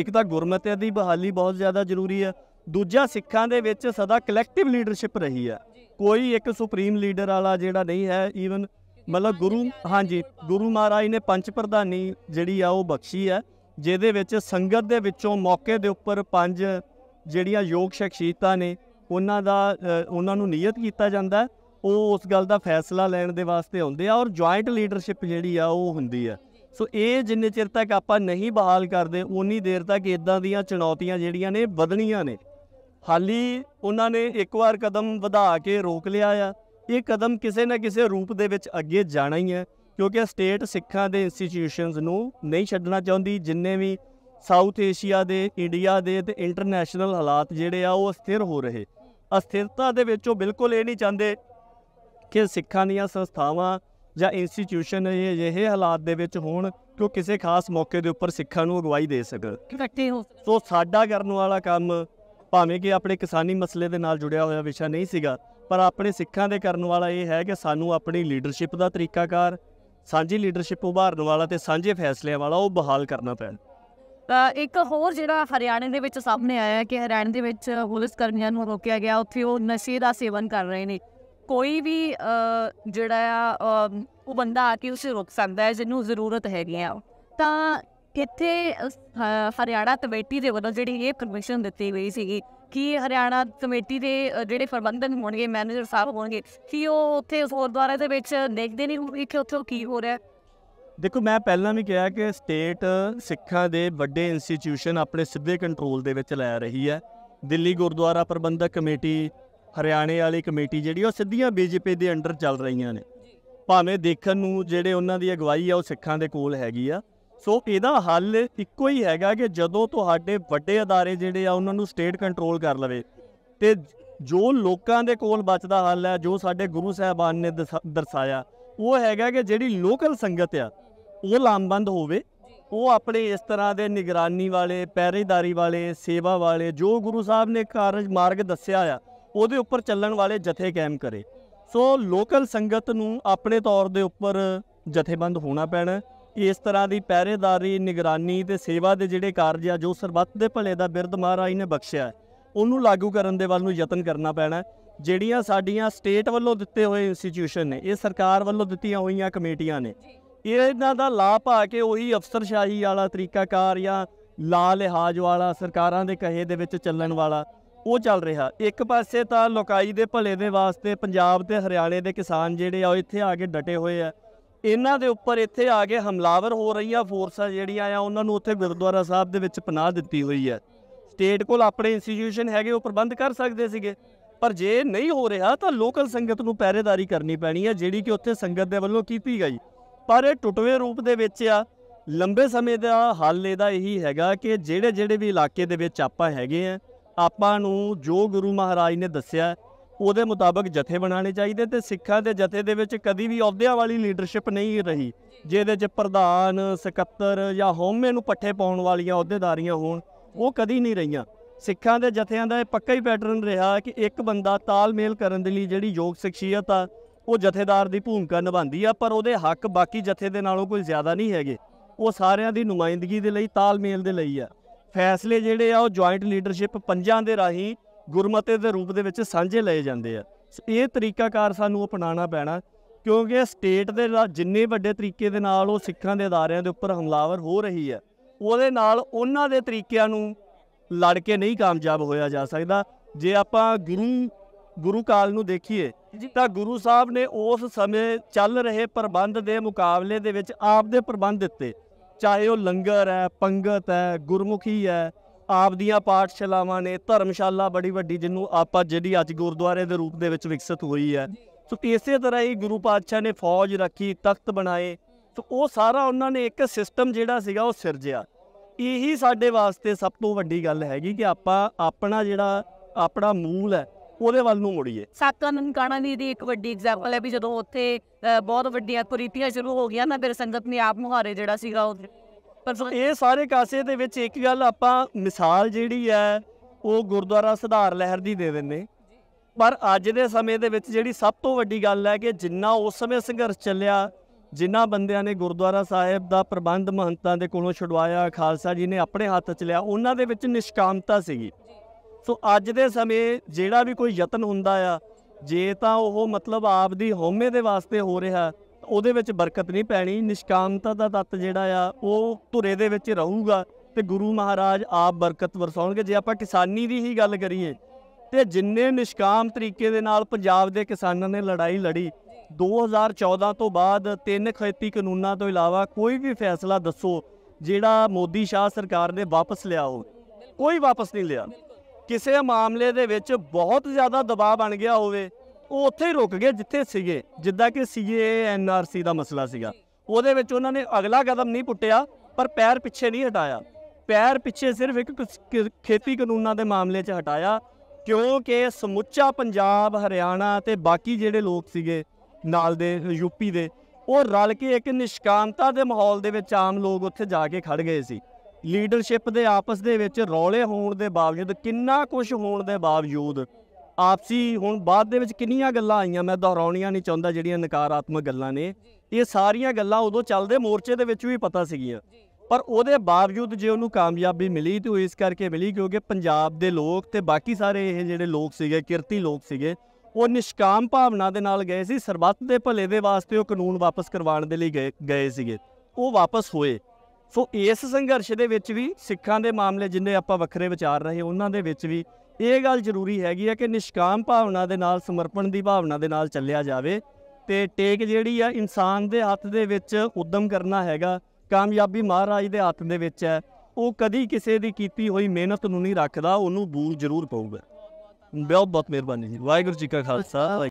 ਇੱਕ ਤਾਂ ਗੁਰਮਤੇ ਦੀ ਬਹਾਲੀ ਬਹੁਤ ਜ਼ਿਆਦਾ ਜ਼ਰੂਰੀ ਆ ਦੂਜਾ ਸਿੱਖਾਂ ਦੇ ਵਿੱਚ ਸਦਾ ਕਲੈਕਟਿਵ ਲੀਡਰਸ਼ਿਪ ਰਹੀ ਆ ਕੋਈ ਇੱਕ ਸੁਪਰੀਮ ਲੀਡਰ ਵਾਲਾ ਜਿਹੜਾ ਨਹੀਂ ਹੈ ਈਵਨ ਮਤਲਬ ਗੁਰੂ ਹਾਂਜੀ ਗੁਰੂ ਮਹਾਰਾਜ ਨੇ ਪੰਜ ਪ੍ਰਧਾਨੀ ਜਿਹੜੀ ਆ ਉਹ ਬਖਸ਼ੀ ਆ ਜਿਹਦੇ ਵਿੱਚ ਸੰਗਤ ਦੇ ਵਿੱਚੋਂ ਮੌਕੇ ਦੇ ਉੱਪਰ ਪੰਜ ਜਿਹੜੀਆਂ ਯੋਗ ਸ਼ਖਸੀਅਤਾਂ ਨੇ ਉਹਨਾਂ ਦਾ ਉਹਨਾਂ ਨੂੰ ਨਿਯਤ ਕੀਤਾ ਜਾਂਦਾ ਉਹ ਉਸ ਗੱਲ ਦਾ ਫੈਸਲਾ ਲੈਣ ਦੇ ਵਾਸਤੇ ਆਉਂਦੇ ਆ ਔਰ ਜੁਆਇੰਟ ਲੀਡਰਸ਼ਿਪ ਜਿਹੜੀ ਆ ਉਹ ਹੁੰਦੀ ਆ ਸੋ ਇਹ ਜਿੰਨੇ ਚਿਰ ਤੱਕ ਆਪਾਂ ਨਹੀਂ ਬਹਾਲ ਕਰਦੇ ਉਨੀ ਦੇਰ ਤੱਕ ਇਦਾਂ ਦੀਆਂ ਚੁਣੌਤੀਆਂ ਜਿਹੜੀਆਂ ਨੇ ਵਧਣੀਆਂ ਨੇ ਹਾਲੀ ਉਹਨਾਂ ਨੇ ਇੱਕ ਵਾਰ ਕਦਮ ਵਧਾ ਕੇ ਰੋਕ ਲਿਆ ਆ ਇਹ ਕਦਮ ਕਿਸੇ ਨਾ ਕਿਸੇ ਰੂਪ ਦੇ ਵਿੱਚ ਅੱਗੇ ਜਾਣਾ ਹੀ ਹੈ ਕਿਉਂਕਿ ਸਟੇਟ ਸਿੱਖਾਂ ਦੇ ਇੰਸਟੀਟਿਊਸ਼ਨਸ ਨੂੰ ਨਹੀਂ ਛੱਡਣਾ ਚਾਹੁੰਦੀ ਜਿੰਨੇ ਵੀ ਸਾਊਥ ਏਸ਼ੀਆ ਦੇ ਇੰਡੀਆ ਦੇ ਤੇ ਇੰਟਰਨੈਸ਼ਨਲ ਹਾਲਾਤ ਜਿਹੜੇ ਆ ਉਹ ਅਸਥਿਰ ਹੋ ਰਹੇ ਅਸਥਿਰਤਾ ਦੇ ਵਿੱਚ ਉਹ ਬਿਲਕੁਲ ਇਹ ਨਹੀਂ ਚਾਹੁੰਦੇ ਕਿ ਸਿੱਖਾਂ ਦੀਆਂ ਸੰਸਥਾਵਾਂ ਜਾਂ ਇੰਸਟੀਟਿਊਸ਼ਨ ਇਹ ਅਜਿਹੇ ਹਾਲਾਤ ਦੇ ਵਿੱਚ ਹੋਣ ਕਿ ਉਹ ਕਿਸੇ ਖਾਸ ਮੌਕੇ ਦੇ ਉੱਪਰ ਸਿੱਖਾਂ ਨੂੰ ਅਗਵਾਈ ਦੇ ਸਕਣ ਸੋ ਸਾਡਾ ਕਰਨ ਵਾਲਾ ਕੰਮ ਭਾਵੇਂ ਕਿ ਆਪਣੇ ਕਿਸਾਨੀ ਮਸਲੇ ਦੇ ਨਾਲ ਜੁੜਿਆ ਹੋਇਆ ਵਿਸ਼ਾ ਨਹੀਂ ਸੀਗਾ ਪਰ ਆਪਣੇ ਸਿੱਖਾਂ ਦੇ ਕਰਨ ਵਾਲਾ ਇਹ ਹੈ ਕਿ ਸਾਨੂੰ ਆਪਣੀ ਲੀਡਰਸ਼ਿਪ ਦਾ ਤਰੀਕਾਕਾਰ ਸਾਂਝੀ ਲੀਡਰਸ਼ਿਪ ਉਭਾਰਨ ਵਾਲਾ ਤੇ ਸਾਂਝੇ ਫੈਸਲਿਆਂ ਵਾਲਾ ਉਹ ਬਹਾਲ ਕਰਨਾ ਪੈਣਾ ਇੱਕ ਹੋਰ ਜਿਹੜਾ ਹਰਿਆਣੇ ਦੇ ਵਿੱਚ ਸਾਹਮਣੇ ਆਇਆ ਕਿ ਹਰਿਆਣੇ ਦੇ ਵਿੱਚ ਪੁਲਿਸ ਕਰਮੀਆਂ ਨੂੰ ਰੋਕਿਆ ਗਿਆ ਉੱਥੇ ਉਹ ਨਸ਼ੇ ਦਾ ਸੇਵਨ ਕਰ ਰਹੇ ਨੇ ਕੋਈ ਵੀ ਜਿਹੜਾ ਆ ਉਹ ਬੰਦਾ ਆ ਕੇ ਉਸੇ ਰੋਕ ਸਕਦਾ ਹੈ ਜਿਹਨੂੰ ਜ਼ਰੂਰਤ ਹੈਗੀ ਆ ਤਾਂ ਕਿੱਥੇ ਹਰਿਆਣਾ ਕਮੇਟੀ ਦੇ ਵੱਲੋਂ ਜਿਹੜੀ ਇਹ ਪਰਮਿਸ਼ਨ ਦਿੱਤੀ ਗਈ ਸੀਗੀ ਕਿ ਹਰਿਆਣਾ ਕਮੇਟੀ ਦੇ ਜਿਹੜੇ ਪ੍ਰਬੰਧਨ ਹੋਣਗੇ ਮੈਨੇਜਰ ਸਾਹਿਬ ਹੋਣਗੇ ਕਿ ਉਹ ਉੱਥੇ ਉਸ ਦੁਆਰੇ ਦੇ ਵਿੱਚ ਦੇਖਦੇ ਨਹੀਂ ਹੋਣਗੇ ਕਿ ਉੱਥੇ ਕੀ ਹੋ ਰਿਹਾ ਦੇਖੋ ਮੈਂ ਪਹਿਲਾਂ ਵੀ ਕਿਹਾ ਕਿ ਸਟੇਟ ਸਿੱਖਾਂ ਦੇ ਵੱਡੇ ਇੰਸਟੀਚਿਊਸ਼ਨ ਆਪਣੇ ਸਿੱਧੇ ਕੰਟਰੋਲ ਦੇ ਵਿੱਚ ਲੈ ਰਹੀ ਹੈ ਦਿੱਲੀ ਗੁਰਦੁਆਰਾ ਪ੍ਰਬੰਧਕ ਕਮੇਟੀ ਹਰਿਆਣੇ ਵਾਲੀ ਕਮੇਟੀ ਜਿਹੜੀ ਉਹ ਸਿੱਧੀਆਂ ਬੀਜੇਪੀ ਦੇ ਅੰਡਰ ਚੱਲ ਰਹੀਆਂ ਨੇ ਭਾਵੇਂ ਦੇਖਣ ਨੂੰ ਜਿਹੜੇ ਉਹਨਾਂ ਦੀ ਅਗਵਾਈ ਆ ਉਹ ਸਿੱਖਾਂ ਦੇ ਕੋਲ ਹੈਗੀ ਆ ਸੋ ਇਹਦਾ ਹੱਲ ਇੱਕੋ ਹੀ ਹੈਗਾ ਕਿ ਜਦੋਂ ਤੁਹਾਡੇ ਵੱਡੇ ਅਦਾਰੇ ਜਿਹੜੇ ਆ ਉਹਨਾਂ ਨੂੰ ਸਟੇਟ ਕੰਟਰੋਲ ਕਰ ਲਵੇ ਤੇ ਜੋ ਲੋਕਾਂ ਦੇ ਕੋਲ ਬਚਦਾ ਹੱਲ ਹੈ ਜੋ ਸਾਡੇ ਗੁਰੂ ਸਾਹਿਬਾਨ ਨੇ ਦਰਸਾਇਆ ਉਹ ਹੈਗਾ ਕਿ ਜਿਹੜੀ ਲੋਕਲ ਸੰਗਤ ਆ ਉਹ ਲਾਮਬੰਦ ਹੋਵੇ ਉਹ ਆਪਣੇ ਇਸ ਤਰ੍ਹਾਂ ਦੇ ਨਿਗਰਾਨੀ ਵਾਲੇ ਪਹਿਰੇਦਾਰੀ ਵਾਲੇ ਸੇਵਾ ਵਾਲੇ ਜੋ ਗੁਰੂ ਸਾਹਿਬ ਨੇ ਕਾਰਜ ਮਾਰਗ ਦੱਸਿਆ ਆ ਉਹਦੇ ਉੱਪਰ ਚੱਲਣ ਵਾਲੇ ਜਥੇ ਕਾਇਮ ਕਰੇ ਸੋ ਲੋਕਲ ਸੰਗਤ ਨੂੰ ਆਪਣੇ ਤੌਰ ਦੇ ਉੱਪਰ ਜਥੇਬੰਦ ਹੋਣਾ ਪੈਣਾ ਇਸ ਤਰ੍ਹਾਂ ਦੀ ਪਹਿਰੇਦਾਰੀ ਨਿਗਰਾਨੀ ਤੇ ਸੇਵਾ ਦੇ ਜਿਹੜੇ ਕਾਰਜ ਆ ਜੋ ਸਰਬੱਤ ਦੇ ਭਲੇ ਦਾ ਬਿਰਧ ਮਹਾਰਾਜ ਨੇ ਬਖਸ਼ਿਆ ਉਹਨੂੰ ਲਾਗੂ ਕਰਨ ਦੇ ਵੱਲ ਨੂੰ ਯਤਨ ਕਰਨਾ ਪੈਣਾ ਜਿਹੜੀਆਂ ਸਾਡੀਆਂ ਸਟੇਟ ਵੱਲੋਂ ਦਿੱਤੇ ਹੋਏ ਇੰਸਟੀਟਿਊਸ਼ਨ ਨੇ ਇਹ ਸਰਕਾਰ ਵੱਲੋਂ ਦਿੱਤੀਆਂ ਹੋਈਆਂ ਕਮੇਟੀਆਂ ਨੇ ਇਹਨਾਂ ਦਾ ਲਾਭ ਆ ਕੇ ਉਹੀ ਅਫਸਰਸ਼ਾਹੀ ਵਾਲਾ ਤਰੀਕਾਕਾਰ ਜਾਂ ਲਾ ਲਿਹਾਜ ਵਾਲਾ ਸਰਕਾਰਾਂ ਦੇ ਕਹੇ ਦੇ ਵਿੱਚ ਚੱਲਣ ਵਾਲਾ ਉਹ ਚੱਲ ਰਿਹਾ ਇੱਕ ਪਾਸੇ ਤਾਂ ਲੋਕਾਈ ਦੇ ਭਲੇ ਦੇ ਵਾਸਤੇ ਪੰਜਾਬ ਤੇ ਹਰਿਆਣੇ ਦੇ ਕਿਸਾਨ ਜਿਹੜੇ ਆ ਉਹ ਇੱਥੇ ਆ ਕੇ ਡਟੇ ਹੋਏ ਆ ਇਹਨਾਂ ਦੇ ਉੱਪਰ ਇੱਥੇ ਆ ਕੇ ਹਮਲਾਵਰ ਹੋ ਰਹੀਆਂ ਫੋਰਸਾਂ ਜਿਹੜੀਆਂ ਆ ਉਹਨਾਂ ਨੂੰ ਉੱਥੇ ਗੁਰਦੁਆਰਾ ਸਾਹਿਬ ਦੇ ਵਿੱਚ ਪਨਾਹ ਦਿੱਤੀ ਹੋਈ ਹੈ ਸਟੇਟ ਕੋਲ ਆਪਣੇ ਇੰਸਟੀਟਿਊਸ਼ਨ ਹੈਗੇ ਉਹ ਪ੍ਰਬੰਧ ਕਰ ਸਕਦੇ ਸੀਗੇ ਪਰ ਜੇ ਨਹੀਂ ਹੋ ਰਿਹਾ ਤਾਂ ਲੋਕਲ ਸੰਗਤ ਨੂੰ ਪਹਿਰੇਦਾਰੀ ਕਰਨੀ ਪੈਣੀ ਹੈ ਜਿਹੜੀ ਕਿ ਉੱਥੇ ਸੰਗਤ ਦੇ ਵੱਲੋਂ ਕੀਤੀ ਗਈ ਪਰ ਇਹ ਟੁੱਟਵੇਂ ਰੂਪ ਦੇ ਵਿੱਚ ਆ ਲੰਬੇ ਸਮੇਂ ਦਾ ਹੱਲ ਇਹਦਾ ਇਹੀ ਹੈਗਾ ਕਿ ਜਿਹੜੇ ਜਿਹੜੇ ਵੀ ਇਲਾਕੇ ਦੇ ਵਿੱਚ ਆਪਾਂ ਹੈਗੇ ਆ ਆਪਾਂ ਨੂੰ ਜੋ ਗੁਰੂ ਮਹਾਰਾਜ ਨੇ ਦੱਸਿਆ ਉਹਦੇ ਮੁਤਾਬਕ ਜਥੇ ਬਣਾਉਣੇ ਚਾਹੀਦੇ ਤੇ ਸਿੱਖਾਂ ਦੇ ਜਥੇ ਦੇ ਵਿੱਚ ਕਦੀ ਵੀ ਅਹੁਦਿਆਂ ਵਾਲੀ ਲੀਡਰਸ਼ਿਪ ਨਹੀਂ ਰਹੀ ਜਿਹਦੇ 'ਚ ਪ੍ਰਧਾਨ ਸਕੱਤਰ ਜਾਂ ਹੋਮੇ ਨੂੰ ਪੱਠੇ ਪਾਉਣ ਵਾਲੀਆਂ ਅਹੁਦੇਦਾਰੀਆਂ ਹੋਣ ਉਹ ਕਦੀ ਨਹੀਂ ਰਹੀਆਂ ਸਿੱਖਾਂ ਦੇ ਜਥਿਆਂ ਦਾ ਇਹ ਪੱਕਾ ਹੀ ਪੈਟਰਨ ਰਿਹਾ ਕਿ ਇੱਕ ਬੰਦਾ ਤਾਲਮੇਲ ਕਰਨ ਦੇ ਲਈ ਜਿਹੜੀ ਯੋਗ ਸ਼ਖਸੀਅਤ ਆ ਉਹ ਜਥੇਦਾਰ ਦੀ ਭੂਮਿਕਾ ਨਿਭਾਉਂਦੀ ਆ ਪਰ ਉਹਦੇ ਹੱਕ ਬਾਕੀ ਜਥੇ ਦੇ ਨਾਲੋਂ ਕੋਈ ਜ਼ਿਆਦਾ ਨਹੀਂ ਹੈਗੇ ਉਹ ਸਾਰਿਆਂ ਦੀ ਨੁਮਾਇੰਦਗੀ ਦੇ ਲਈ ਤਾਲਮੇਲ ਦੇ ਲਈ ਆ ਫੈਸਲੇ ਜਿਹੜੇ ਆ ਉਹ ਜੁਆਇੰਟ ਲੀਡਰਸ਼ਿਪ ਪੰਜਾਂ ਦੇ ਰਾਹੀਂ ਗੁਰਮਤੇ ਦੇ ਰੂਪ ਦੇ ਵਿੱਚ ਸਾਂਝੇ ਲਏ ਜਾਂਦੇ ਆ ਇਹ ਤਰੀਕਾਕਾਰ ਸਾਨੂੰ ਅਪਣਾਉਣਾ ਪੈਣਾ ਕਿਉਂਕਿ ਸਟੇਟ ਦੇ ਜਿੰਨੇ ਵੱਡੇ ਤਰੀਕੇ ਦੇ ਨਾਲ ਉਹ ਸਿੱਖਾਂ ਦੇ ਅਦਾਰਿਆਂ ਦੇ ਉੱਪਰ ਹਮਲਾਵਰ ਹੋ ਰਹੀ ਹੈ ਉਹਦੇ ਨਾਲ ਉਹਨਾਂ ਦੇ ਤਰੀਕਿਆਂ ਨੂੰ ਲੜ ਕੇ ਨਹੀਂ ਕਾਮਯਾਬ ਹੋਇਆ ਜਾ ਸਕਦਾ ਜੇ ਆਪਾਂ ਗੁਰੂ ਗੁਰੂ ਕਾਲ ਨੂੰ ਦੇਖੀਏ ਤਾਂ ਗੁਰੂ ਸਾਹਿਬ ਨੇ ਉਸ ਸਮੇਂ ਚੱਲ ਰਹੇ ਪ੍ਰਬੰਧ ਦੇ ਮੁਕਾਬਲੇ ਦੇ ਵਿੱਚ ਆਪਦੇ ਪ੍ਰਬੰਧ ਦਿੱਤੇ ਚਾਹੇ ਉਹ ਲੰਗਰ ਹੈ ਪੰਗਤ ਹੈ ਗੁਰਮੁਖੀ ਹੈ ਆਪ ਦੀਆਂ ਪਾਠਸ਼ਾਲਾਵਾਂ ਨੇ ਧਰਮਸ਼ਾਲਾ ਬੜੀ ਵੱਡੀ ਜਿੰਨੂੰ ਆਪਾਂ ਜਿਹੜੀ ਅੱਜ ਗੁਰਦੁਆਰੇ ਦੇ ਰੂਪ ਦੇ ਵਿੱਚ ਵਿਕਸਿਤ ਹੋਈ ਹੈ ਸੋ ਇਸੇ ਤਰ੍ਹਾਂ ਹੀ ਗੁਰੂ ਪਾਤਸ਼ਾਹ ਨੇ ਫੌਜ ਰੱਖੀ ਤਖਤ ਬਣਾਏ ਸੋ ਉਹ ਸਾਰਾ ਉਹਨਾਂ ਨੇ ਇੱਕ ਸਿਸਟਮ ਜਿਹੜਾ ਸੀਗਾ ਉਹ ਸਿਰਜਿਆ ਇਹੀ ਸਾਡੇ ਵਾਸਤੇ ਸਭ ਤੋਂ ਵੱਡੀ ਗੱਲ ਹੈਗੀ ਕਿ ਆਪਾਂ ਆਪਣਾ ਜਿਹੜਾ ਆਪਣਾ ਮੂਲ ਹੈ ਉਹਦੇ ਵੱਲ ਨੂੰ ਮੁੜੀਏ ਸਾਕਾ ਨਨਕਾਣਾ ਦੀ ਦੀ ਇੱਕ ਵੱਡੀ ਐਗਜ਼ਾਮਪਲ ਹੈ ਵੀ ਜਦੋਂ ਉੱਥੇ ਬਹੁਤ ਵੱਡੀਆਂ ਕੁਰੀਤੀਆਂ ਸ਼ੁਰੂ ਹੋ ਗਈਆਂ ਨਾ ਫਿਰ ਸੰਗਤ ਨੇ ਆਪ ਮੁਹਾਰੇ ਜਿਹੜਾ ਸੀਗਾ ਉਹ ਪਰ ਇਹ ਸਾਰੇ ਕਾਸੇ ਦੇ ਵਿੱਚ ਇੱਕ ਗੱਲ ਆਪਾਂ ਮਿਸਾਲ ਜਿਹੜੀ ਹੈ ਉਹ ਗੁਰਦੁਆਰਾ ਸੁਧਾਰ ਲਹਿਰ ਦੀ ਦੇ ਦਿੰਨੇ ਪਰ ਅੱਜ ਦੇ ਸਮੇਂ ਦੇ ਵਿੱਚ ਜਿਹੜੀ ਸਭ ਤੋਂ ਵੱਡੀ ਗੱਲ ਹੈ ਕਿ ਜਿੰਨਾ ਉਸ ਸਮੇਂ ਸੰਘਰਸ਼ ਚੱਲਿਆ ਜਿਨ੍ਹਾਂ ਬੰਦਿਆਂ ਨੇ ਗੁਰਦੁਆਰਾ ਸਾਹਿਬ ਦਾ ਪ੍ਰਬੰਧ ਮਹੰਤਾਂ ਦੇ ਕੋਲੋਂ ਛੁਡਵਾਇਆ ਖਾਲਸਾ ਜੀ ਨੇ ਆਪਣੇ ਹੱਥ 'ਚ ਲਿਆ ਉਹਨਾਂ ਦੇ ਵਿੱਚ ਨਿਸ਼ਕਾਮਤਾ ਸੀਗੀ ਸੋ ਅੱਜ ਦੇ ਸਮੇਂ ਜਿਹੜਾ ਵੀ ਕੋਈ ਯਤਨ ਹੁੰਦਾ ਆ ਜੇ ਤਾਂ ਉਹ ਮਤਲਬ ਆਪ ਦੀ ਹਉਮੈ ਦੇ ਵਾਸਤੇ ਹੋ ਰਿਹਾ ਉਹਦੇ ਵਿੱਚ ਬਰਕਤ ਨਹੀਂ ਪੈਣੀ ਨਿਸ਼ਕਾਮਤਾ ਦਾ ਤੱਤ ਜਿਹੜਾ ਆ ਉਹ ਧੁਰੇ ਦੇ ਵਿੱਚ ਰਹੂਗਾ ਤੇ ਗੁਰੂ ਮਹਾਰਾਜ ਆਪ ਬਰਕਤ ਵਰਸਾਉਣਗੇ ਜੇ ਆਪਾਂ ਕਿਸਾਨੀ ਦੀ ਹੀ ਗੱਲ ਕਰੀਏ ਤੇ ਜਿੰਨੇ ਨਿਸ਼ਕਾਮ ਤਰੀਕੇ ਦੇ ਨਾਲ ਪੰਜਾਬ ਦੇ ਕਿਸਾਨਾਂ ਨੇ ਲੜਾਈ ਲੜੀ 2014 ਤੋਂ ਬਾਅਦ ਤਿੰਨ ਖੇਤੀ ਕਾਨੂੰਨਾਂ ਤੋਂ ਇਲਾਵਾ ਕੋਈ ਵੀ ਫੈਸਲਾ ਦੱਸੋ ਜਿਹੜਾ ਮੋਦੀ ਸ਼ਾਹ ਸਰਕਾਰ ਨੇ ਵਾਪਸ ਲਿਆ ਹੋ ਕੋਈ ਵਾਪਸ ਨਹੀਂ ਲਿਆ ਕਿਸੇ ਮਾਮਲੇ ਦੇ ਵਿੱਚ ਬਹੁਤ ਜ਼ਿਆਦਾ ਦਬਾਅ ਬਣ ਗਿਆ ਹੋਵੇ ਉਹ ਉੱਥੇ ਹੀ ਰੁਕ ਗਏ ਜਿੱਥੇ ਸੀਗੇ ਜਿੱਦਾਂ ਕਿ ਸੀਏ ਐਨਆਰਸੀ ਦਾ ਮਸਲਾ ਸੀਗਾ ਉਹਦੇ ਵਿੱਚ ਉਹਨਾਂ ਨੇ ਅਗਲਾ ਕਦਮ ਨਹੀਂ ਪੁੱਟਿਆ ਪਰ ਪੈਰ ਪਿੱਛੇ ਨਹੀਂ ਹਟਾਇਆ ਪੈਰ ਪਿੱਛੇ ਸਿਰਫ ਇੱਕ ਖੇਤੀ ਕਾਨੂੰਨਾਂ ਦੇ ਮਾਮਲੇ 'ਚ ਹਟਾਇਆ ਕਿਉਂਕਿ ਸਮੁੱਚਾ ਪੰਜਾਬ ਹਰਿਆਣਾ ਤੇ ਬਾਕੀ ਜਿਹੜੇ ਲੋਕ ਸੀਗੇ ਨਾਲ ਦੇ ਯੂਪੀ ਦੇ ਉਹ ਰਲ ਕੇ ਇੱਕ ਨਿਸ਼ਕਾਮਤਾ ਦੇ ਮਾਹੌਲ ਦੇ ਵਿੱਚ ਆਮ ਲੋਕ ਉੱਥੇ ਜਾ ਕੇ ਖੜ ਗਏ ਸੀ ਲੀਡਰਸ਼ਿਪ ਦੇ ਆਪਸ ਦੇ ਵਿੱਚ ਰੌਲੇ ਹੋਣ ਦੇ ਬਾਵਜੂਦ ਕਿੰਨਾ ਕੁਝ ਹੋਣ ਦੇ ਬਾਵਜੂਦ ਆਪਸੀ ਹੁਣ ਬਾਅਦ ਦੇ ਵਿੱਚ ਕਿੰਨੀਆਂ ਗੱਲਾਂ ਆਈਆਂ ਮੈਂ ਦੁਹਰਾਉਣੀਆਂ ਨਹੀਂ ਚਾਹੁੰਦਾ ਜਿਹੜੀਆਂ ਨਕਾਰਾਤਮਕ ਗੱਲਾਂ ਨੇ ਇਹ ਸਾਰੀਆਂ ਗੱਲਾਂ ਉਦੋਂ ਚੱਲਦੇ ਮੋਰਚੇ ਦੇ ਵਿੱਚ ਵੀ ਪਤਾ ਸੀਗੀਆਂ ਪਰ ਉਹਦੇ ਬਾਵਜੂਦ ਜੇ ਉਹਨੂੰ ਕਾਮਯਾਬੀ ਮਿਲੀ ਤੇ ਉਹ ਇਸ ਕਰਕੇ ਮਿਲੀ ਕਿਉਂਕਿ ਪੰਜਾਬ ਦੇ ਲੋਕ ਤੇ ਬਾਕੀ ਸਾਰੇ ਇਹ ਜਿਹੜੇ ਲੋਕ ਸੀਗੇ ਕਿਰਤੀ ਲੋਕ ਸੀਗੇ ਉਹ ਨਿਸ਼ਕਾਮ ਭਾਵਨਾ ਦੇ ਨਾਲ ਗਏ ਸੀ ਸਰਬੱਤ ਦੇ ਭਲੇ ਦੇ ਵਾਸਤੇ ਉਹ ਕਾਨੂੰਨ ਵਾਪਸ ਕਰਵਾਉਣ ਦੇ ਲਈ ਗਏ ਸੀਗੇ ਉਹ ਵਾਪਸ ਹੋਏ ਸੋ ਇਸ ਸੰਘਰਸ਼ ਦੇ ਵਿੱਚ ਵੀ ਸਿੱਖਾਂ ਦੇ ਮਾਮਲੇ ਜਿੰਨੇ ਆਪਾਂ ਵੱਖਰੇ ਵਿਚਾਰ ਰਹੇ ਉਹਨਾਂ ਦੇ ਵਿੱਚ ਵੀ ਇਹ ਗੱਲ ਜ਼ਰੂਰੀ ਹੈਗੀ ਹੈ ਕਿ ਨਿਸ਼ਕਾਮ ਭਾਵਨਾ ਦੇ ਨਾਲ ਸਮਰਪਣ ਦੀ ਭਾਵਨਾ ਦੇ ਨਾਲ ਚੱਲਿਆ ਜਾਵੇ ਤੇ ਟੇਕ ਜਿਹੜੀ ਆ ਇਨਸਾਨ ਦੇ ਹੱਥ ਦੇ ਵਿੱਚ ਉਦਮ ਕਰਨਾ ਹੈਗਾ ਕਾਮਯਾਬੀ ਮਹਾਰਾਜ ਦੇ ਹੱਥ ਦੇ ਵਿੱਚ ਹੈ ਉਹ ਕਦੀ ਕਿਸੇ ਦੀ ਕੀਤੀ ਹੋਈ ਮਿਹਨਤ ਨੂੰ ਨਹੀਂ ਰੱਖਦਾ ਉਹਨੂੰ ਬੂਲ ਜ਼ਰੂਰ ਪਾਊਗਾ ਬਹੁਤ ਬਹੁਤ ਮਿਹਰਬਾਨੀ ਜੀ ਵਾਹਿਗੁਰੂ ਜੀ ਕਾ ਖਾਲਸਾ